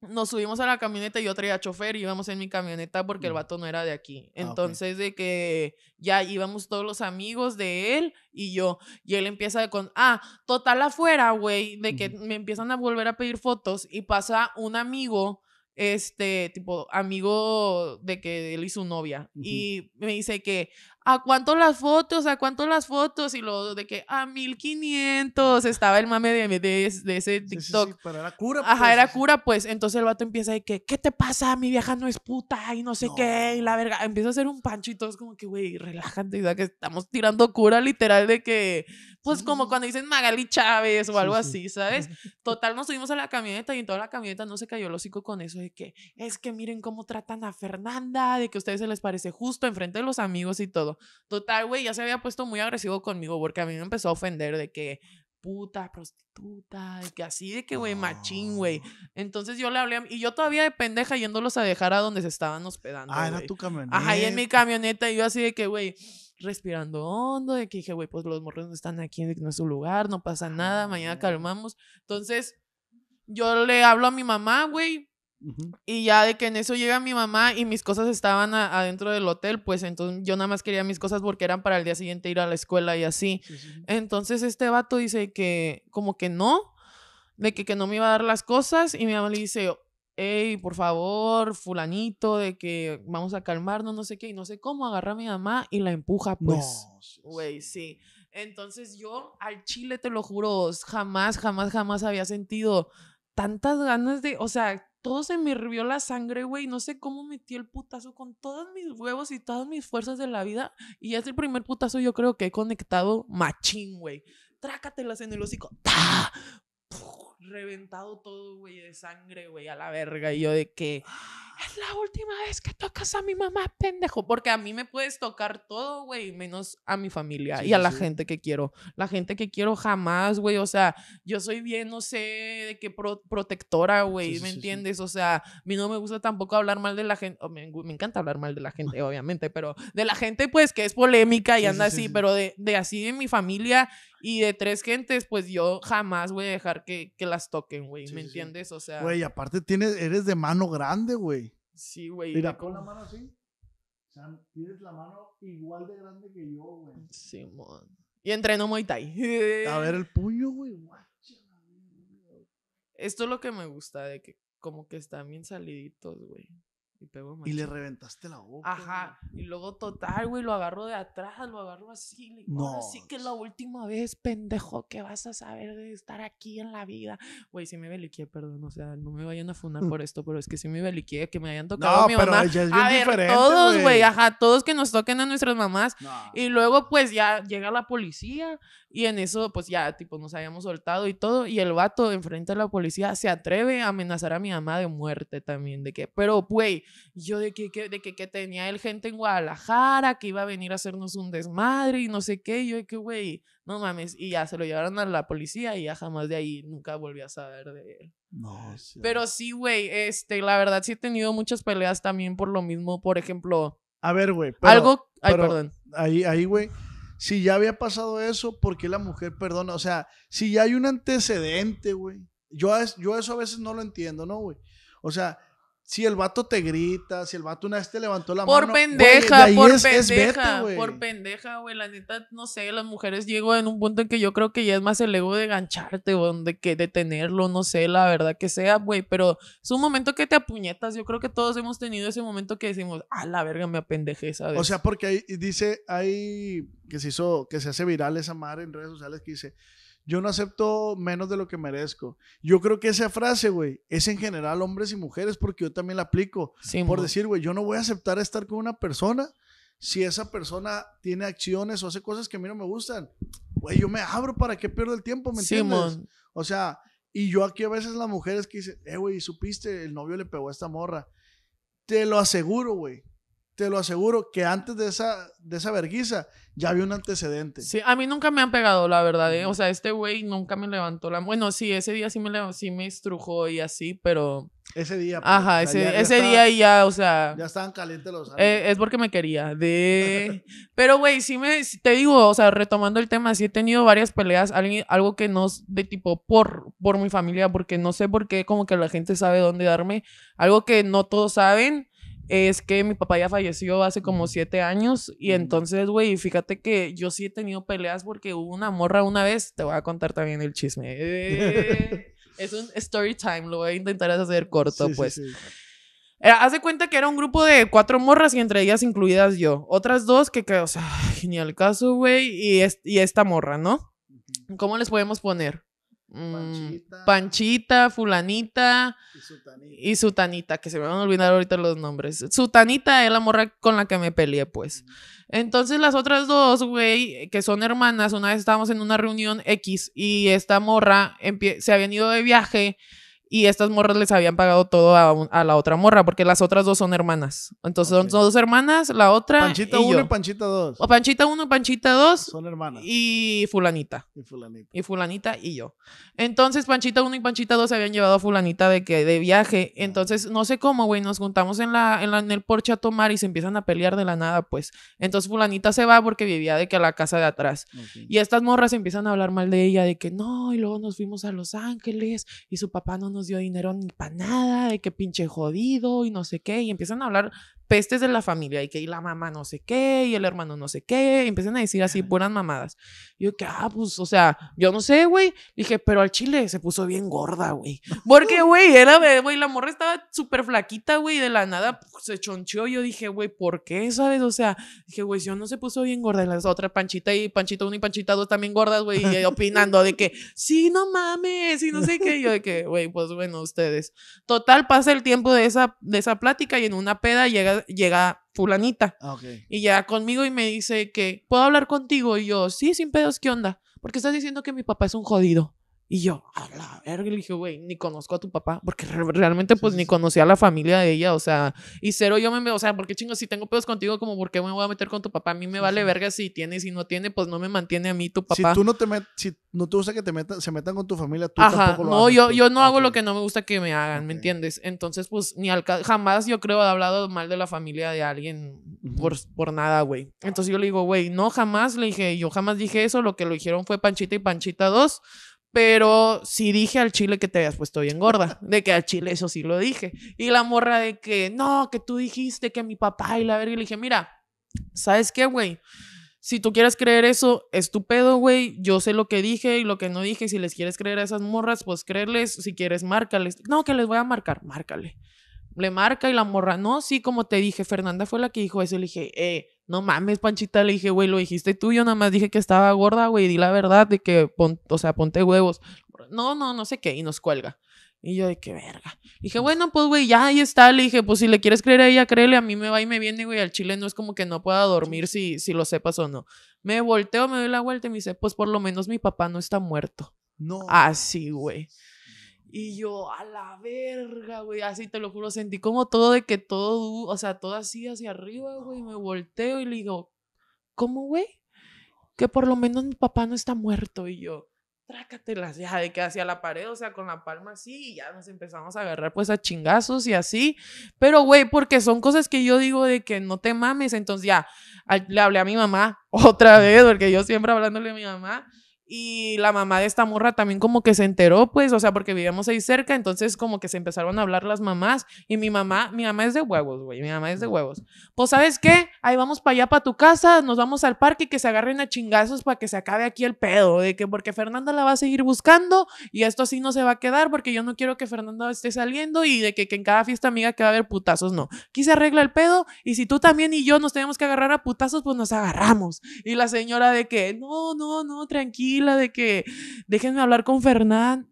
nos subimos a la camioneta y yo traía chofer y íbamos en mi camioneta porque el mm. vato no era de aquí. Ah, Entonces, de que ya íbamos todos los amigos de él y yo. Y él empieza con, ah, total afuera, güey, de que me empiezan a volver a pedir fotos y pasa un amigo, este, tipo, amigo de que él y su novia. Y me dice que, ¿a cuánto las fotos? ¿A cuánto las fotos? Y luego de que a 1500 estaba el mame de, ese TikTok. Sí, pero era cura. Pues, Ajá, era cura, pues. Entonces el vato empieza de que, ¿qué te pasa? Mi vieja no es puta y no sé qué, y la verga. Empieza a hacer un pancho y todos como que, güey, relájate, ya que estamos tirando cura literal de que, pues como cuando dicen Magali Chávez o algo así, ¿sabes? Total, nos subimos a la camioneta y en toda la camioneta no se cayó el hocico con eso de que, es que miren cómo tratan a Fernanda, de que a ustedes se les parece justo enfrente de los amigos y todo. Total, güey, ya se había puesto muy agresivo conmigo porque a mí me empezó a ofender de que puta, prostituta, Y que así, de que, güey, machín, güey. Entonces yo le hablé y yo todavía de pendeja yéndolos a dejar a donde se estaban hospedando. Ah, era tu camioneta. Ajá, en mi camioneta y yo así de que, güey, respirando hondo, de que dije, güey, pues los morros no están aquí, no es su lugar, no pasa nada, mañana ah. calmamos. Entonces yo le hablo a mi mamá, güey, y ya de que en eso llega mi mamá y mis cosas estaban adentro del hotel, pues entonces yo nada más quería mis cosas porque eran para el día siguiente ir a la escuela y así. Entonces este vato dice que como que no, de que, que no me iba a dar las cosas y mi mamá le dice, hey, por favor, fulanito, de que vamos a calmarnos, no sé qué, y no sé cómo, agarra a mi mamá y la empuja, pues, güey, sí. Entonces yo al chile, te lo juro, jamás, jamás, jamás había sentido tantas ganas de, o sea, todo se me hirvió la sangre, güey. No sé cómo metí el putazo con todos mis huevos y todas mis fuerzas de la vida. Y es el primer putazo, yo creo que he conectado machín, güey. Trácatelas en el hocico reventado todo, güey, de sangre, güey, a la verga. Y yo de que es la última vez que tocas a mi mamá, pendejo. Porque a mí me puedes tocar todo, güey, menos a mi familia y a la gente que quiero. La gente que quiero jamás, güey. O sea, yo soy bien, no sé, de qué protectora, güey, ¿me entiendes? O sea, a mí no me gusta tampoco hablar mal de la gente. me, encanta hablar mal de la gente, obviamente, pero de la gente, pues, que es polémica y anda así, pero de, de así de mi familia y de tres gentes, pues yo jamás voy a dejar que, que las toquen, güey. ¿Me entiendes? O sea. Güey, aparte tienes, eres de mano grande, güey. Sí, güey. Mira, con la mano así. O sea, tienes la mano igual de grande que yo, güey. Sí, man. Y entreno Muay Thai. a ver el puño, güey. Esto es lo que me gusta, de que como que están bien saliditos, güey. Y le reventaste la boca. Ajá. Y luego, total, güey, lo agarro de atrás, lo agarro así. Así que la última vez, pendejo, que vas a saber de estar aquí en la vida. Güey, si me beliqué, perdón, o sea, no me vayan a funar por esto, pero es que si me beliqué, que me hayan tocado a mi mamá. a ver, todos, güey. ajá, todos que nos toquen a nuestras mamás. Y luego, pues ya llega la policía y en eso, pues ya, tipo, nos habíamos soltado y todo. Y el vato, enfrente de la policía, se atreve a amenazar a mi mamá de muerte también, de que, pero, güey yo de que, tenía el gente en Guadalajara, que iba a venir a hacernos un desmadre y no sé qué, yo de que, güey, no mames, y ya se lo llevaron a la policía y ya jamás de ahí nunca volví a saber de él. No, sí. Pero sí, güey, este, la verdad sí he tenido muchas peleas también por lo mismo, por ejemplo. A ver, güey. Algo, perdón. Ahí, ahí, güey si ya había pasado eso, ¿por qué la mujer perdona? O sea, si ya hay un antecedente, güey. Yo, yo eso a veces no lo entiendo, ¿no, güey? O sea, si el vato te grita, si el vato una vez te levantó la mano... por Pendeja, por pendeja, por pendeja, güey. La neta, no sé, las mujeres llego en un punto en que yo creo que ya es más el ego de gancharte, o de que detenerlo, no sé, la verdad que sea, güey. Pero es un momento que te apuñetas. Yo creo que todos hemos tenido ese momento que decimos, ah, la verga, me esa ¿sabes? O sea, porque ahí dice, ahí que se hizo, que se hace viral esa madre en redes sociales que dice yo no acepto menos de lo que merezco. Yo creo que esa frase, güey, es en general hombres y mujeres, porque yo también la aplico. por decir, güey, yo no voy a aceptar estar con una persona si esa persona tiene acciones o hace cosas que a mí no me gustan. Güey, yo me abro para que pierda el tiempo, ¿me entiendes? O sea, y yo aquí a veces las mujeres que dicen, eh, güey, supiste, el novio le pegó a esta morra. Te lo aseguro, güey, te lo aseguro que antes de esa, de esa verguiza ya había un antecedente. Sí, a mí nunca me han pegado, la verdad. ¿eh? O sea, este güey nunca me levantó la... Bueno, sí, ese día sí me, sí me estrujó y así, pero... Ese día. Pues, Ajá, ese, ese día y ya, o sea... Ya estaban calientes los... años. Eh, es porque me quería. De... pero, güey, sí me... Te digo, o sea, retomando el tema, sí he tenido varias peleas, algo que no... De tipo, por, por mi familia, porque no sé por qué como que la gente sabe dónde darme. Algo que no todos saben es que mi papá ya falleció hace como siete años y entonces, güey, fíjate que yo sí he tenido peleas porque hubo una morra una vez, te voy a contar también el chisme. Eh, es un story time, lo voy a intentar hacer corto, pues. Eh, hace cuenta que era un grupo de cuatro morras y entre ellas incluidas yo. Otras dos que, que o sea, genial caso, güey, y, y esta morra, ¿no? ¿Cómo les podemos poner? Mm, Panchita, fulanita y sutanita. que se me van a olvidar ahorita los nombres. Sutanita es la morra con la que me peleé, pues. Entonces las otras dos, güey, que son hermanas, una vez estábamos en una reunión X y esta morra se había ido de viaje y estas morras les habían pagado todo a, la otra morra, porque las otras dos son hermanas. Entonces son dos hermanas, la otra. Panchita 1 y, Panchita 2. O Panchita 1 y Panchita 2. Son hermanas. Y Fulanita. Y Fulanita. Y Fulanita y yo. Entonces Panchita 1 y Panchita 2 se habían llevado a Fulanita de, que, de viaje. Entonces no sé cómo, güey, nos juntamos en la, en, el porche a tomar y se empiezan a pelear de la nada, pues. Entonces Fulanita se va porque vivía de que a la casa de atrás. Y estas morras empiezan a hablar mal de ella, de que no, y luego nos fuimos a Los Ángeles y su papá no nos nos dio dinero ni para nada, de que pinche jodido y no sé qué, y empiezan a hablar pestes de la familia y que la mamá no sé qué y el hermano no sé qué, y empiezan a decir así buenas mamadas. yo que, ah, pues, o sea, yo no sé, güey. Dije, pero al chile se puso bien gorda, güey. Porque, güey, era, güey, la morra estaba súper flaquita, güey, de la nada se choncheó. Yo dije, güey, ¿por qué, sabes? O sea, dije, güey, si yo no se puso bien gorda. Y las otras, Panchita y Panchita uno y Panchita dos también gordas, güey, opinando de que, sí, no mames, y no sé qué. yo de que, güey, pues bueno, ustedes. Total, pasa el tiempo de esa, de esa plática y en una peda llega llega, fulanita. Ah, y llega conmigo y me dice que, ¿puedo hablar contigo? Y yo, sí, sin pedos, ¿qué onda? Porque estás diciendo que mi papá es un jodido. Y yo, a la verga, le dije, güey, ni conozco a tu papá, porque realmente pues ni conocía a la familia de ella, o sea, y cero yo me, o sea, porque chingo, si tengo pedos contigo, como, ¿por qué me voy a meter con tu papá? A mí me vale verga si tiene, si no tiene, pues no me mantiene a mí tu papá. Si tú no te metes, si no te gusta que te metan, se metan con tu familia, tú tampoco lo no, yo, pues. yo no hago lo que no me gusta que me hagan, ¿me entiendes? Entonces, pues, ni al jamás yo creo he hablado mal de la familia de alguien por, por nada, güey. Entonces yo le digo, güey, no, jamás le dije, yo jamás dije eso, lo que lo dijeron fue Panchita y Panchita 2 pero sí dije al chile que te habías puesto bien gorda. De que al chile eso sí lo dije. Y la morra de que, no, que tú dijiste que mi papá y la verga. le dije, mira, ¿sabes qué, güey? Si tú quieres creer eso, estupendo, güey. Yo sé lo que dije y lo que no dije. Si les quieres creer a esas morras, pues creerles, Si quieres, márcales. No, que les voy a marcar. Márcale. Le marca y la morra, no, sí, como te dije, Fernanda fue la que dijo eso. Le dije, eh, no mames, Panchita, le dije, güey, lo dijiste tú, yo nada más dije que estaba gorda, güey, di la verdad de que, o sea, ponte huevos. No, no, no sé qué, y nos cuelga. Y yo de qué verga. dije, bueno, pues, güey, ya ahí está. Le dije, pues si le quieres creer a ella, créele, a mí me va y me viene, güey, al chile no es como que no pueda dormir si, si lo sepas o no. Me volteo, me doy la vuelta y me dice, pues por lo menos mi papá no está muerto. No. Así, güey. Y yo, a la verga, güey, así te lo juro, sentí como todo de que todo, o sea, todo así hacia arriba, güey, me volteo y le digo, ¿cómo, güey? Que por lo menos mi papá no está muerto y yo, trácatelas ya de que hacia la pared, o sea, con la palma así, y ya nos empezamos a agarrar pues a chingazos y así. Pero, güey, porque son cosas que yo digo de que no te mames, entonces ya, le hablé a mi mamá otra vez, porque yo siempre hablándole a mi mamá, y la mamá de esta morra también como que se enteró, pues, o sea, porque vivíamos ahí cerca, entonces como que se empezaron a hablar las mamás. Y mi mamá, mi mamá es de huevos, güey, mi mamá es de huevos. Pues, ¿sabes qué? Ahí vamos para allá, para tu casa, nos vamos al parque y que se agarren a chingazos para que se acabe aquí el pedo, de que porque Fernanda la va a seguir buscando y esto así no se va a quedar porque yo no quiero que Fernanda esté saliendo y de que, en cada fiesta amiga que va a haber putazos, no. Aquí se arregla el pedo y si tú también y yo nos tenemos que agarrar a putazos, pues nos agarramos. Y la señora de que, no, no, no, tranquila de que déjenme hablar con Fernán.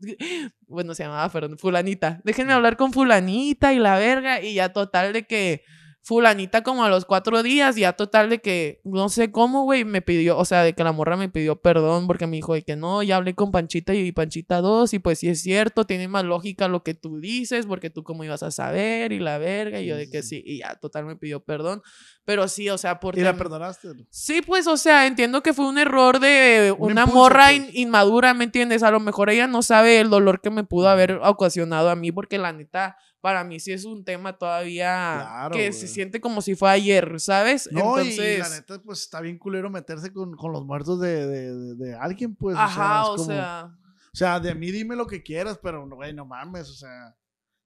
Bueno, se llamaba Fulanita. Déjenme hablar con Fulanita y la verga. Y ya total de que fulanita como a los cuatro días, ya total de que, no sé cómo, güey, me pidió, o sea, de que la morra me pidió perdón porque me dijo de que no, ya hablé con Panchita y Panchita dos. y pues sí es cierto, tiene más lógica lo que tú dices porque tú cómo ibas a saber y la verga, y yo de que sí, y ya total me pidió perdón, pero sí, o sea, porque... ¿Y la perdonaste? Sí, pues, o sea, entiendo que fue un error de una morra pues. inmadura, ¿me entiendes? A lo mejor ella no sabe el dolor que me pudo haber ocasionado a mí porque la neta para mí sí es un tema todavía que se siente como si fue ayer, ¿sabes? No, y la neta, pues está bien culero meterse con, los muertos de, alguien, pues. Ajá, o sea. O, sea... o sea, de mí dime lo que quieras, pero, güey, no mames, o sea.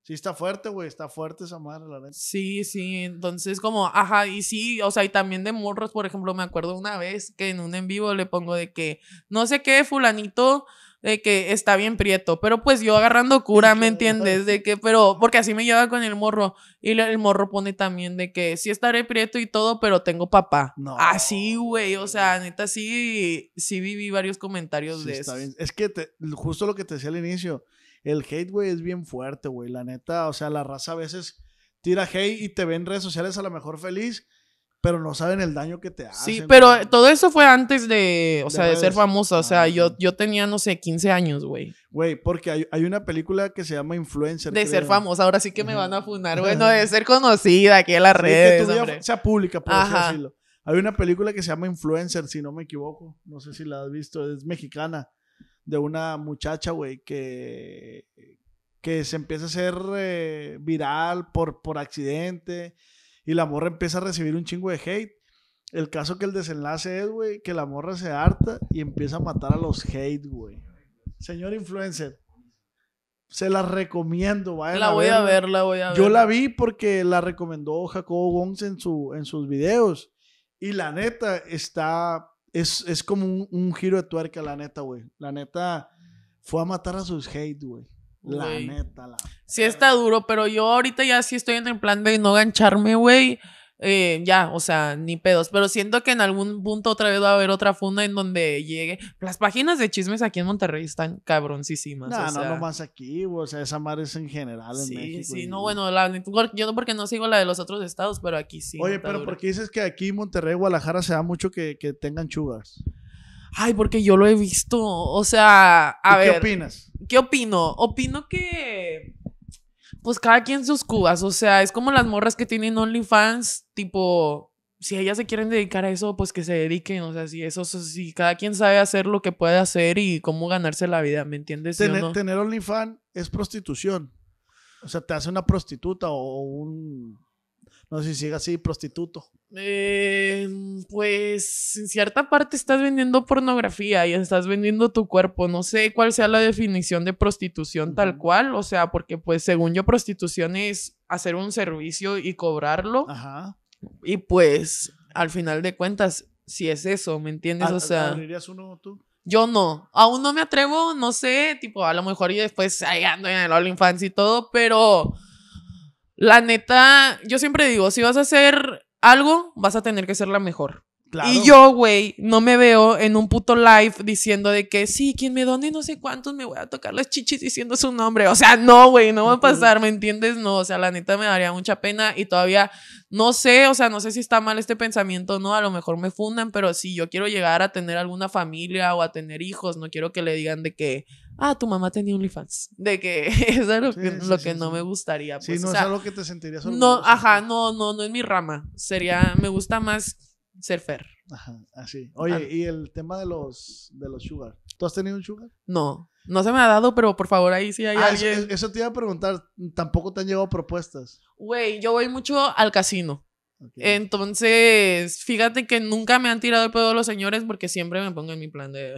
Sí, está fuerte, güey, está fuerte esa madre, la neta. Sí, sí, entonces como, ajá, y sí, o sea, y también de morros, por ejemplo, me acuerdo una vez que en un en vivo le pongo de que, no sé qué, fulanito de que está bien prieto, pero pues yo agarrando cura, ¿me entiendes? De que, pero, porque así me lleva con el morro. Y el morro pone también de que sí estaré prieto y todo, pero tengo papá. No. Así, güey, o sea, neta, sí, sí viví varios comentarios de eso. Es que justo lo que te decía al inicio, el hate, güey, es bien fuerte, güey, la neta, o sea, la raza a veces tira hate y te ve en redes sociales a lo mejor feliz pero no saben el daño que te hacen. Sí, pero eh, todo eso fue antes de, o sea, de ser famosa. O sea, ah, yo, yo tenía, no sé, 15 años, güey. Güey, porque hay, una película que se llama Influencer. De ser famosa, ahora sí que me van a funar, bueno de ser conocida aquí en las sí, redes. Que sea pública, por así decirlo. Hay una película que se llama Influencer, si no me equivoco. No sé si la has visto, es mexicana. De una muchacha, güey, que, que se empieza a hacer eh, viral por, por accidente y la morra empieza a recibir un chingo de hate. El caso que el desenlace es, güey, que la morra se harta y empieza a matar a los hate, güey. Señor influencer, se la recomiendo, vaya. La voy a ver, la voy a ver. Yo la vi porque la recomendó Jacobo Gons en, su, en sus videos. Y la neta, está. Es, como un, un, giro de tuerca, la neta, güey. La neta fue a matar a sus hate, güey. La neta, la. Sí está duro, pero yo ahorita ya sí estoy en el plan de no gancharme, güey. Eh, ya, o sea, ni pedos. Pero siento que en algún punto otra vez va a haber otra funda en donde llegue. Las páginas de chismes aquí en Monterrey están cabroncísimas. No, no, más aquí, o sea, esa madre es en general sí, Sí, no, bueno, yo no porque no sigo la de los otros estados, pero aquí sí. Oye, pero por qué dices que aquí en Monterrey, Guadalajara se da mucho que, que tengan chugas ay, porque yo lo he visto. O sea, a ver. ¿Qué opinas? ¿Qué opino? Opino que. Pues cada quien sus cubas. O sea, es como las morras que tienen OnlyFans, tipo. Si ellas se quieren dedicar a eso, pues que se dediquen. O sea, si eso, si cada quien sabe hacer lo que puede hacer y cómo ganarse la vida, ¿me entiendes? Tener, tener OnlyFans es prostitución. O sea, te hace una prostituta o un no sé si sigue así, prostituto. Eh, pues en cierta parte estás vendiendo pornografía y estás vendiendo tu cuerpo. No sé cuál sea la definición de prostitución tal cual. O sea, porque pues según yo prostitución es hacer un servicio y cobrarlo. Ajá. Y pues al final de cuentas, si es eso, ¿me entiendes? O sea... uno tú? Yo no, aún no me atrevo, no sé, tipo, a lo mejor y después ahí ando en el infancia y todo, pero la neta, yo siempre digo, si vas a hacer algo, vas a tener que ser la mejor. Y yo, güey, no me veo en un puto live diciendo de que sí, quien me done no sé cuántos me voy a tocar las chichis diciendo su nombre. O sea, no, güey, no va a pasar, ¿me entiendes? No, o sea, la neta me daría mucha pena y todavía no sé, o sea, no sé si está mal este pensamiento o no, a lo mejor me fundan, pero si yo quiero llegar a tener alguna familia o a tener hijos, no quiero que le digan de que, ah, tu mamá tenía OnlyFans. De que eso es lo que, no me gustaría. Pues, no es algo que te sentirías No, ajá, no, no, no es mi rama. Sería, me gusta más ser fair. Ajá, así. Oye, y el tema de los, de los sugar. ¿Tú has tenido un sugar? No, no se me ha dado, pero por favor ahí sí hay ah, alguien. Eso, te iba a preguntar, tampoco te han llegado propuestas. Güey, yo voy mucho al casino. Entonces, fíjate que nunca me han tirado el pedo los señores porque siempre me pongo en mi plan de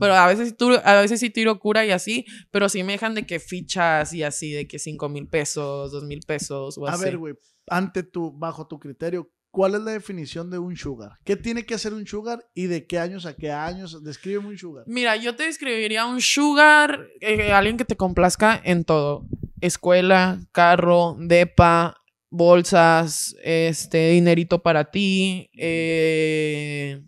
Pero a veces, a veces sí tiro cura y así, pero sí me dejan de que fichas y así, de que cinco mil pesos, dos mil pesos o a así. A ver, güey, ante tu, bajo tu criterio, ¿cuál es la definición de un sugar? ¿Qué tiene que hacer un sugar y de qué años a qué años? describe un sugar. Mira, yo te describiría un sugar, eh, alguien que te complazca en todo. Escuela, carro, depa, bolsas, este, dinerito para ti. Eh,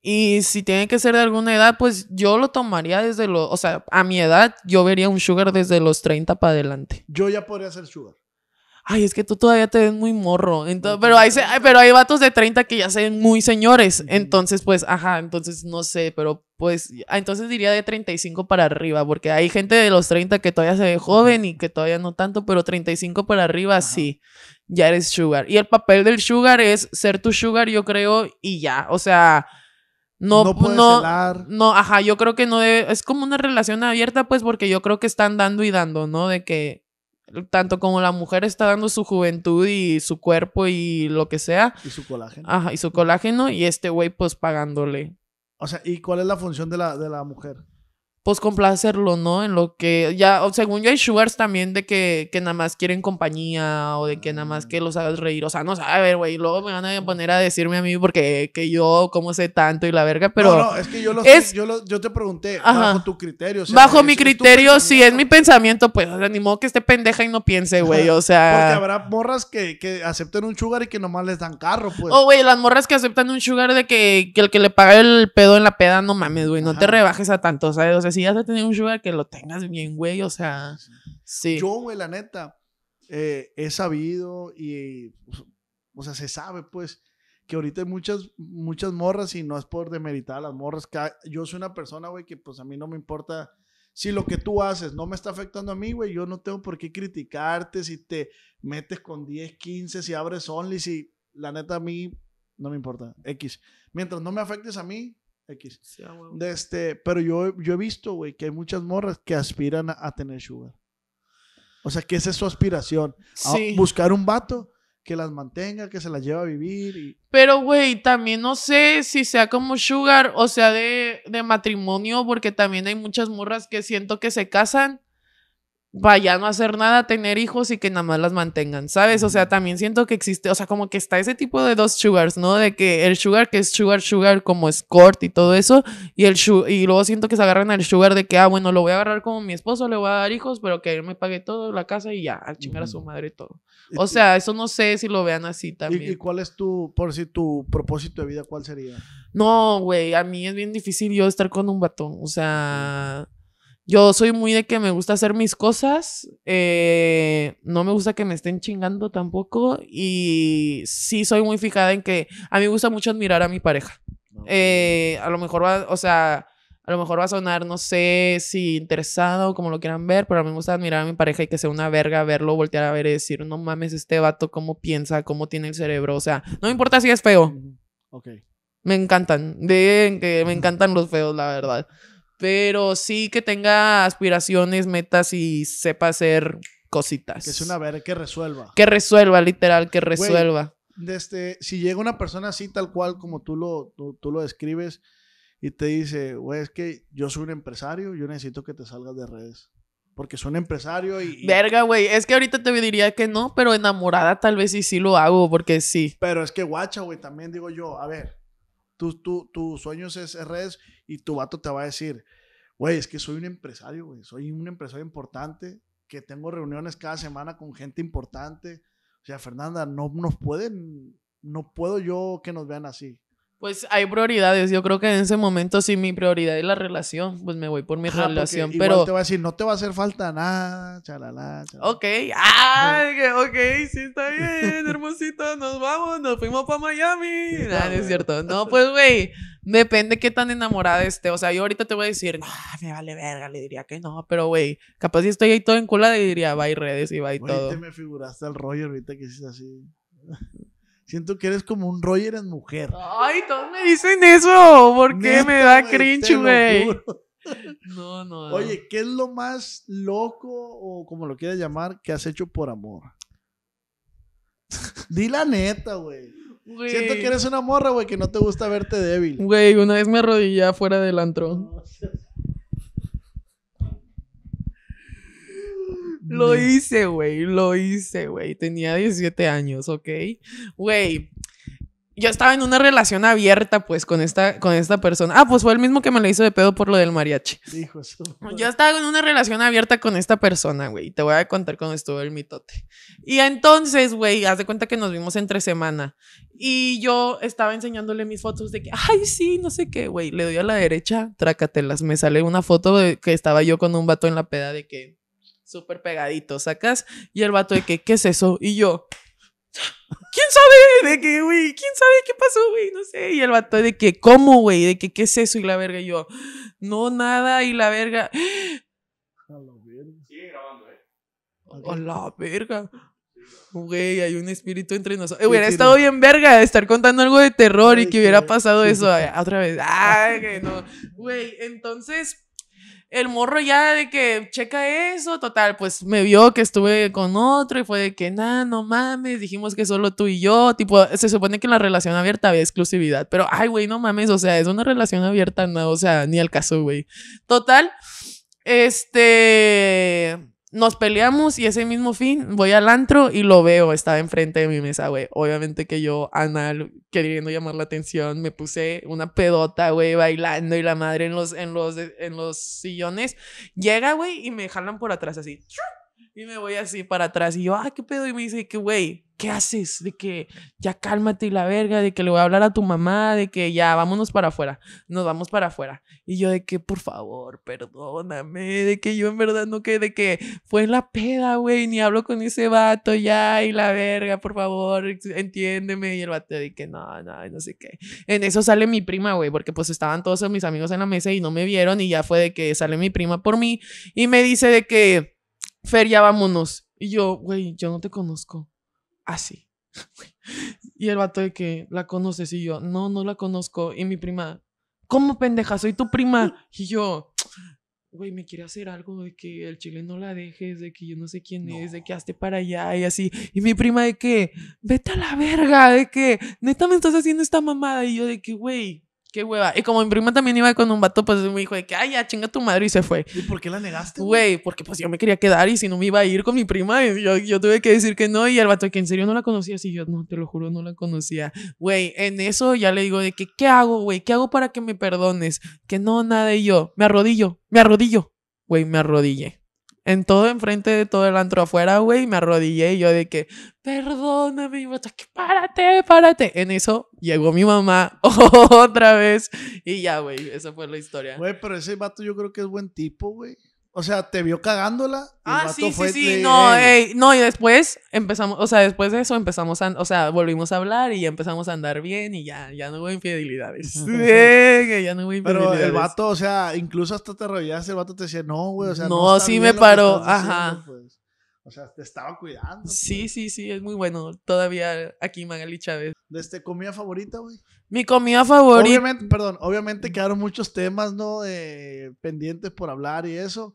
y si tiene que ser de alguna edad, pues yo lo tomaría desde los, o sea, a mi edad yo vería un sugar desde los 30 para adelante. Yo ya podría ser sugar ay, es que tú todavía te ves muy morro. Entonces, pero, hay, pero hay vatos de 30 que ya se ven muy señores. Entonces, pues, ajá, entonces no sé, pero pues, ah, entonces diría de 35 para arriba, porque hay gente de los 30 que todavía se ve joven y que todavía no tanto, pero 35 para arriba sí, ya eres sugar. Y el papel del sugar es ser tu sugar, yo creo, y ya, o sea... No, no, no, no, ajá, yo creo que no debe, es como una relación abierta, pues, porque yo creo que están dando y dando, ¿no? De que tanto como la mujer está dando su juventud y su cuerpo y lo que sea. Y su colágeno. Ajá, y su colágeno y este güey pues pagándole. O sea, ¿y cuál es la función de la, de la mujer? pues complacerlo, ¿no? En lo que ya, según yo hay sugars también de que, que nada más quieren compañía o de que nada más que los hagas reír, o sea, no sabe, güey, luego me van a poner a decirme a mí porque que yo como sé tanto y la verga, pero... No, no, es que yo, lo sé, yo, te pregunté, bajo tu criterio. bajo mi criterio, si es mi pensamiento, pues, o que esté pendeja y no piense, güey, o sea... Porque habrá morras que, que acepten un sugar y que nomás les dan carro, pues. oh, güey, las morras que aceptan un sugar de que, el que le paga el pedo en la peda, no mames, güey, no te rebajes a tanto, ¿sabes? O sea, sea, si vas a tener un sugar, que lo tengas bien, güey, o sea, sí. Yo, güey, la neta, eh, he sabido y, pues, o sea, se sabe, pues, que ahorita hay muchas, muchas morras y no es por demeritar a las morras. Que Yo soy una persona, güey, que pues a mí no me importa si lo que tú haces no me está afectando a mí, güey, yo no tengo por qué criticarte si te metes con 10, 15, si abres Only, si la neta a mí no me importa. X. Mientras no me afectes a mí, de este, pero yo, yo he visto, güey, que hay muchas morras que aspiran a, tener sugar. O sea, que esa es su aspiración. buscar un vato que las mantenga, que se las lleve a vivir. Pero, güey, también no sé si sea como sugar o sea de, de matrimonio, porque también hay muchas morras que siento que se casan vaya no hacer nada, tener hijos y que nada más las mantengan, ¿sabes? O sea, también siento que existe, o sea, como que está ese tipo de dos sugars, ¿no? De que el sugar que es sugar, sugar como escort y todo eso, y, el y luego siento que se agarran al sugar de que, ah, bueno, lo voy a agarrar como mi esposo, le voy a dar hijos, pero que él me pague todo, la casa y ya, al chingar a su madre todo. O sea, eso no sé si lo vean así también. ¿Y, cuál es tu, por si tu propósito de vida, cuál sería? No, güey, a mí es bien difícil yo estar con un batón, o sea yo soy muy de que me gusta hacer mis cosas, eh, no me gusta que me estén chingando tampoco y sí soy muy fijada en que a mí me gusta mucho admirar a mi pareja. Eh, a lo mejor va, o sea, a lo mejor va a sonar, no sé si interesado, o como lo quieran ver, pero a mí me gusta admirar a mi pareja y que sea una verga verlo, voltear a ver y decir, no mames, este vato, cómo piensa, cómo tiene el cerebro, o sea, no me importa si es feo. Ok. Me encantan, de que me encantan los feos, la verdad pero sí que tenga aspiraciones, metas y sepa hacer cositas. Que es una ver que resuelva. Que resuelva, literal, que resuelva. desde, este, si llega una persona así, tal cual como tú lo, tú, lo describes, y te dice, güey, es que yo soy un empresario, yo necesito que te salgas de redes. Porque soy un empresario y... Verga, güey, es que ahorita te diría que no, pero enamorada tal vez y sí lo hago, porque sí. Pero es que guacha, güey, también digo yo, a ver, tus tu, sueños es redes y tu vato te va a decir, güey, es que soy un empresario, güey, soy un empresario importante, que tengo reuniones cada semana con gente importante. O sea, Fernanda, no nos pueden, no puedo yo que nos vean así. Pues hay prioridades. Yo creo que en ese momento, si mi prioridad es la relación, pues me voy por mi relación. Igual te va a decir, no te va a hacer falta nada, chalala. Ok, ah, ok, sí está bien, hermosito, nos vamos, nos fuimos para Miami. no es cierto. No, pues, güey, depende qué tan enamorada esté. O sea, yo ahorita te voy a decir, no, me vale verga, le diría que no, pero, güey, capaz si estoy ahí todo en cola, le diría, va y redes y va y todo. me figuraste al rollo ahorita que hiciste así. Siento que eres como un Roger en mujer. Ay, todos me dicen eso. ¿Por qué me da cringe, güey? No, no. Oye, ¿qué es lo más loco o como lo quieras llamar que has hecho por amor? Di la neta, güey. Siento que eres una morra, güey, que no te gusta verte débil. Güey, una vez me arrodillé afuera del antro. No, Lo hice, güey, lo hice, güey. Tenía 17 años, ¿ok? Güey, yo estaba en una relación abierta, pues, con esta, con esta persona. Ah, pues fue el mismo que me lo hizo de pedo por lo del mariachi. Hijo yo estaba en una relación abierta con esta persona, güey. Te voy a contar cómo estuvo el mitote. Y entonces, güey, haz de cuenta que nos vimos entre semana. Y yo estaba enseñándole mis fotos de que, ay, sí, no sé qué, güey. Le doy a la derecha, trácatelas. Me sale una foto de que estaba yo con un vato en la peda de que súper pegadito, sacas. Y el vato de que, ¿qué es eso? Y yo, ¿quién sabe? De que, güey, ¿quién sabe qué pasó, güey? No sé. Y el vato de que, ¿cómo, güey? De que, ¿qué es eso? Y la verga, y yo, no, nada, y la verga. A la verga. grabando, eh. A la verga. Güey, hay un espíritu entre nosotros. hubiera estado bien verga estar contando algo de terror y que hubiera pasado eso eh, otra vez. Ay, que no. Güey, entonces el morro ya de que checa eso, total, pues me vio que estuve con otro y fue de que, nada, no mames, dijimos que solo tú y yo, tipo, se supone que la relación abierta había exclusividad, pero, ay, güey, no mames, o sea, es una relación abierta, no, o sea, ni al caso, güey. Total, este, nos peleamos y ese mismo fin voy al antro y lo veo, estaba enfrente de mi mesa, güey. Obviamente que yo, anal, queriendo llamar la atención, me puse una pedota, güey, bailando y la madre en los, en los, en los sillones. Llega, güey, y me jalan por atrás así. Y me voy así para atrás y yo, ah, qué pedo. Y me dice que, güey, ¿qué haces? De que ya cálmate y la verga, de que le voy a hablar a tu mamá, de que ya vámonos para afuera, nos vamos para afuera. Y yo de que, por favor, perdóname, de que yo en verdad no que, de que fue la peda, güey, ni hablo con ese vato ya y la verga, por favor, entiéndeme. Y el vato de que no, no, no sé qué. En eso sale mi prima, güey, porque pues estaban todos mis amigos en la mesa y no me vieron y ya fue de que sale mi prima por mí y me dice de que, Fer, ya vámonos. Y yo, güey, yo no te conozco así. y el vato de que la conoces y yo, no, no la conozco. Y mi prima, ¿cómo pendeja? Soy tu prima. Y yo, güey, me quiere hacer algo de que el chile no la dejes, de que yo no sé quién es, de que hazte para allá y así. Y mi prima de que, vete a la verga, de que, neta me estás haciendo esta mamada. Y yo de que, güey, Qué hueva. Y como mi prima también iba con un vato, pues me dijo de que, ay, ya, chinga tu madre y se fue. ¿Y por qué la negaste? Güey, porque pues yo me quería quedar y si no me iba a ir con mi prima, yo, yo tuve que decir que no. Y el vato que en serio no la conocía, si yo no, te lo juro, no la conocía. Güey, en eso ya le digo de que, ¿qué hago, güey? ¿Qué hago para que me perdones? Que no, nada, y yo, me arrodillo, me arrodillo. Güey, me arrodillé en todo, enfrente de todo el antro afuera, güey, me arrodillé y yo de que, perdóname, mi párate, párate. En eso llegó mi mamá otra vez y ya, güey, esa fue la historia. Güey, pero ese vato yo creo que es buen tipo, güey. O sea, te vio cagándola. ah, sí, sí, sí, No, ey, no, y después empezamos, o sea, después de eso empezamos a, o sea, volvimos a hablar y empezamos a andar bien y ya, ya no hubo infidelidades. Bien, ya no hubo infidelidades. Pero el vato, o sea, incluso hasta te arrodillaste, el vato te decía, no, güey, o sea, no. no sí me paró, ajá. Pues". O sea, te estaba cuidando. Sí, pues. sí, sí, es muy bueno. Todavía aquí Magali Chávez. ¿Desde este, comida favorita, güey? Mi comida favorita. Obviamente, perdón, obviamente quedaron muchos temas, ¿no? pendientes por hablar y eso.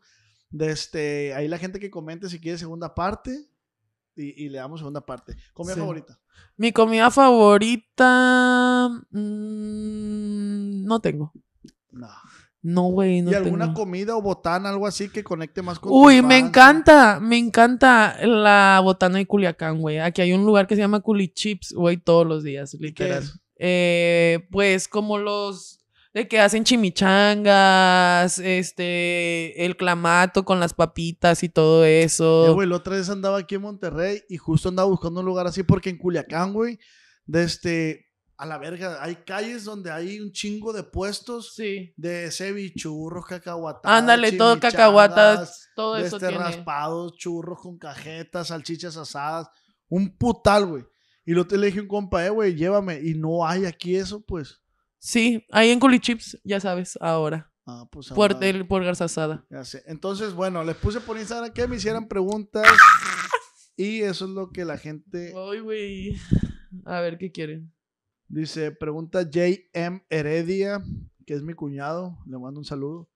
De este, ahí la gente que comente si quiere segunda parte. Y, le damos segunda parte. Comida favorita. Mi comida favorita. Mm, no tengo. No. No, güey, no. ¿Y alguna comida o botana, algo así que conecte más con... Uy, me encanta, me encanta la botana de Culiacán, güey. Aquí hay un lugar que se llama Culichips, güey, todos los días, literal eh, pues como los de que hacen chimichangas, este, el clamato con las papitas y todo eh, eso. Eh, güey, la otra vez andaba aquí en Monterrey y justo andaba buscando un lugar así porque en Culiacán, güey, de este, a la verga, hay calles donde hay un chingo de puestos de cevichurros, churros, cacahuatas. Ándale, todo cacahuatas, todo eso este, tiene. raspados, churros con cajetas, salchichas asadas, un putal, güey. Y lo te le un compa, eh, güey, llévame. Y no hay aquí eso, pues. Sí, hay en chips ya sabes, ahora. Ah, pues ahora. Por, el, por sazada Entonces, bueno, les puse por Instagram que me hicieran preguntas. y eso es lo que la gente. Ay, güey. A ver, ¿qué quieren? Dice, pregunta JM Heredia, que es mi cuñado. Le mando un saludo.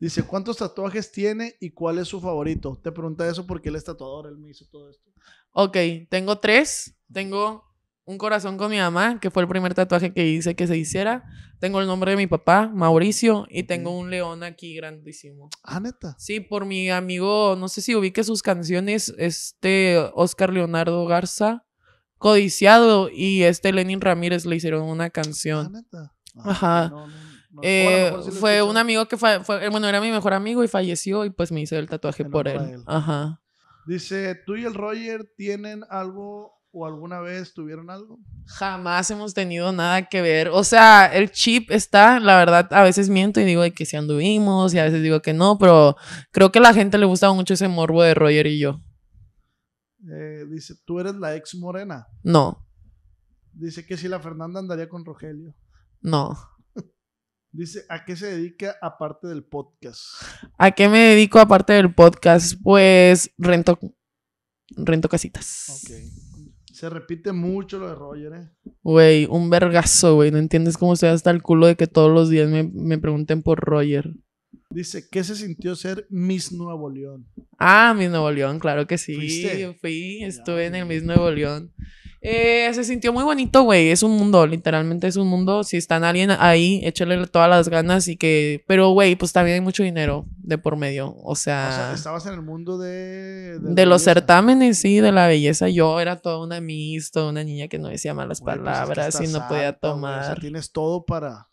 Dice, ¿cuántos tatuajes tiene y cuál es su favorito? Te pregunta eso porque él es tatuador, él me hizo todo esto. Ok, tengo tres. Tengo un corazón con mi mamá, que fue el primer tatuaje que hice que se hiciera. Tengo el nombre de mi papá, Mauricio, y tengo un león aquí grandísimo. Ah, neta. Sí, por mi amigo, no sé si ubique sus canciones, este Oscar Leonardo Garza, codiciado, y este Lenin Ramírez le hicieron una canción. Ah, neta. Ah, Ajá. Eh, fue un amigo que fue, eh, bueno, era mi mejor amigo y falleció y pues me hice el tatuaje por él. Ajá. Dice, ¿tú y el Roger tienen algo o alguna vez tuvieron algo? Jamás hemos tenido nada que ver. O sea, el chip está, la verdad, a veces miento y digo que si anduvimos y a veces digo que no, pero creo que a la gente le gusta mucho ese morbo de Roger y yo. Eh, dice, ¿tú eres la ex morena? No. Dice que si la Fernanda andaría con Rogelio. No. Dice, ¿a qué se dedica aparte del podcast? ¿A qué me dedico aparte del podcast? Pues rento, rento casitas. Ok. Se repite mucho lo de Roger, ¿eh? Güey, un vergazo, güey. No entiendes cómo estoy hasta el culo de que todos los días me, pregunten por Roger. Dice, ¿qué se sintió ser Miss Nuevo León? Ah, Miss Nuevo León, claro que sí. ¿Fuiste? Fui, estuve en el Miss Nuevo León. Eh, se sintió muy bonito, güey. Es un mundo, literalmente es un mundo. Si están alguien ahí, échale todas las ganas y que. Pero, güey, pues también hay mucho dinero de por medio. O sea. O sea estabas en el mundo de. De, los certámenes, sí, de la belleza. Yo era toda una misto toda una niña que no decía malas pues palabras y no podía tomar. O tienes todo para.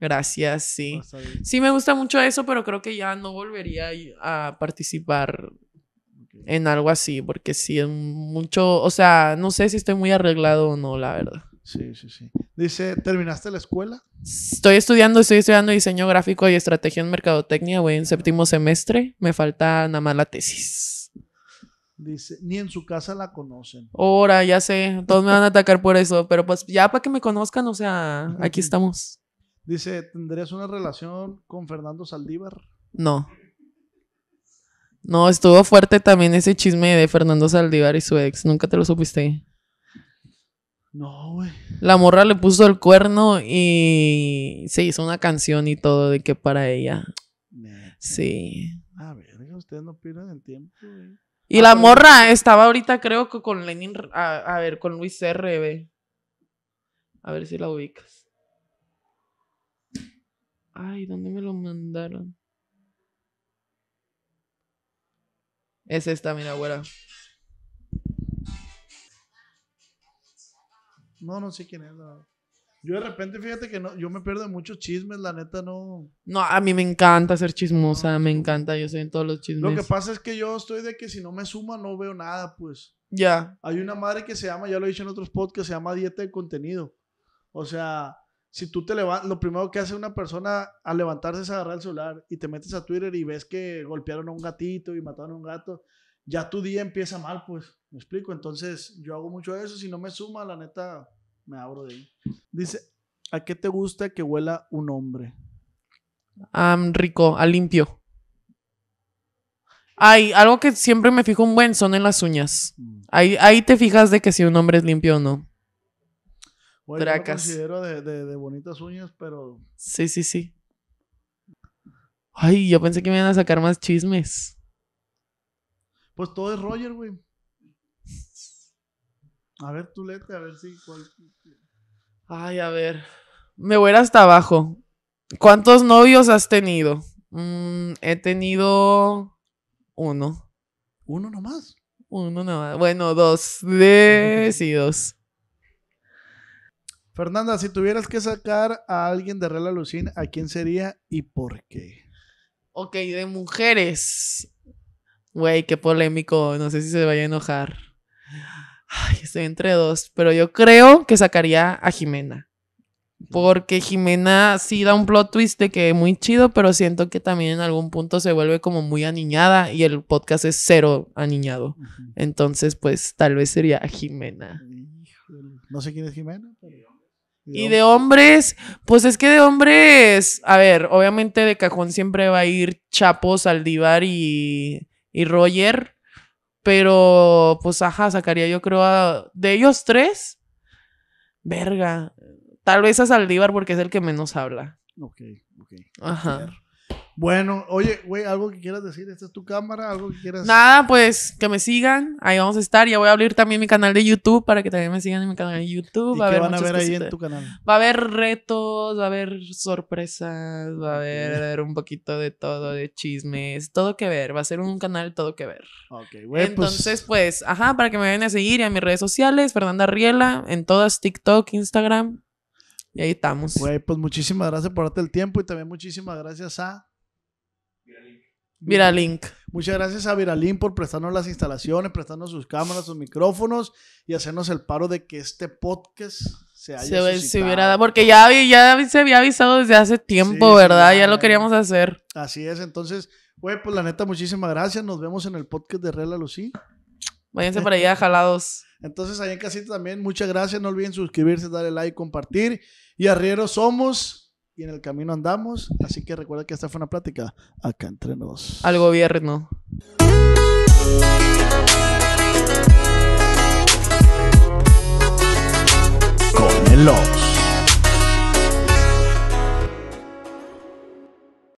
Gracias, sí. Sí, me gusta mucho eso, pero creo que ya no volvería a participar en algo así, porque si es mucho, o sea, no sé si estoy muy arreglado o no, la verdad. Sí, sí, sí. Dice, ¿terminaste la escuela? Estoy estudiando, estoy estudiando diseño gráfico y estrategia en mercadotecnia, güey, en séptimo semestre. Me falta nada más la tesis. Dice, ni en su casa la conocen. Ahora, ya sé, todos me van a atacar por eso, pero pues ya para que me conozcan, o sea, aquí estamos. Dice, ¿tendrías una relación con Fernando Saldívar? No. No, estuvo fuerte también ese chisme de Fernando Saldívar y su ex. Nunca te lo supiste. No, güey. La morra le puso el cuerno y se hizo una canción y todo de que para ella. Sí. A ver, ustedes no pierden el tiempo, güey. Y la morra estaba ahorita, creo que con Lenin. A, ver, con Luis R. A ver si la ubicas. Ay, ¿dónde me lo mandaron? Es esta, mira, güera. No, no sé quién es. Yo de repente, fíjate que no, yo me pierdo muchos chismes, la neta no. No, a mí me encanta ser chismosa, me encanta, yo soy en todos los chismes. Lo que pasa es que yo estoy de que si no me suma no veo nada, pues. Ya. Hay una madre que se llama, ya lo he dicho en otros podcasts, se llama dieta de contenido. O sea, si tú te levantas, lo primero que hace una persona al levantarse es agarrar el celular y te metes a Twitter y ves que golpearon a un gatito y mataron a un gato, ya tu día empieza mal, pues, me explico. Entonces, yo hago mucho de eso, si no me suma, la neta, me abro de ahí. Dice, ¿a qué te gusta que huela un hombre? rico, a limpio. hay algo que siempre me fijo un buen son en las uñas. Mm. Ahí, ahí te fijas de que si un hombre es limpio o no. Pues, Tracas. considero de, de, bonitas uñas, pero. Sí, sí, sí. Ay, yo pensé que me iban a sacar más chismes. Pues todo es Roger, güey. A ver, tú lete, a ver si. Ay, a ver. Me voy hasta abajo. ¿Cuántos novios has tenido? Mm, he tenido uno. ¿Uno nomás? Uno nomás. Bueno, dos. De... Sí, dos. Fernanda, si tuvieras que sacar a alguien de Real Alucín, ¿a quién sería y por qué? Ok, de mujeres. Güey, qué polémico. No sé si se vaya a enojar. Ay, estoy entre dos, pero yo creo que sacaría a Jimena. Porque Jimena sí da un plot twist que es muy chido, pero siento que también en algún punto se vuelve como muy aniñada y el podcast es cero aniñado. Entonces, pues tal vez sería a Jimena. No sé quién es Jimena, pero... Y de hombres, pues es que de hombres, a ver, obviamente de cajón siempre va a ir Chapo, Saldívar y, y Roger, pero pues ajá, sacaría yo creo a, de ellos tres, verga, tal vez a Saldívar porque es el que menos habla. Ok, ok. Ajá. Bueno, oye, güey, algo que quieras decir, esta es tu cámara, algo que quieras. Nada, pues que me sigan, ahí vamos a estar. Ya voy a abrir también mi canal de YouTube para que también me sigan en mi canal de YouTube. va a haber van a ver ahí en tu canal? Va a haber retos, va a haber sorpresas, va a haber, un poquito de todo, de chismes, todo que ver. Va a ser un canal todo que ver. Ok, güey. Pues. Entonces, pues... ajá, para que me vengan a seguir y a mis redes sociales, Fernanda Riela, en todas, TikTok, Instagram, y ahí estamos. pues muchísimas gracias por darte el tiempo y también muchísimas gracias a... Viralink. Muchas gracias a Viralink por prestarnos las instalaciones, prestarnos sus cámaras, sus micrófonos y hacernos el paro de que este podcast se haya se, hubiera porque ya, ya se había avisado desde hace tiempo, ¿verdad? ya lo queríamos hacer. Así es, entonces, güey, pues la neta, muchísimas gracias. Nos vemos en el podcast de Real lucy Váyanse para allá, jalados. Entonces, ahí en casita también, muchas gracias. No olviden suscribirse, darle like, compartir. Y arrieros somos y en el camino andamos. Así que recuerda que esta fue una plática acá entre nos. Al gobierno. Con el ojo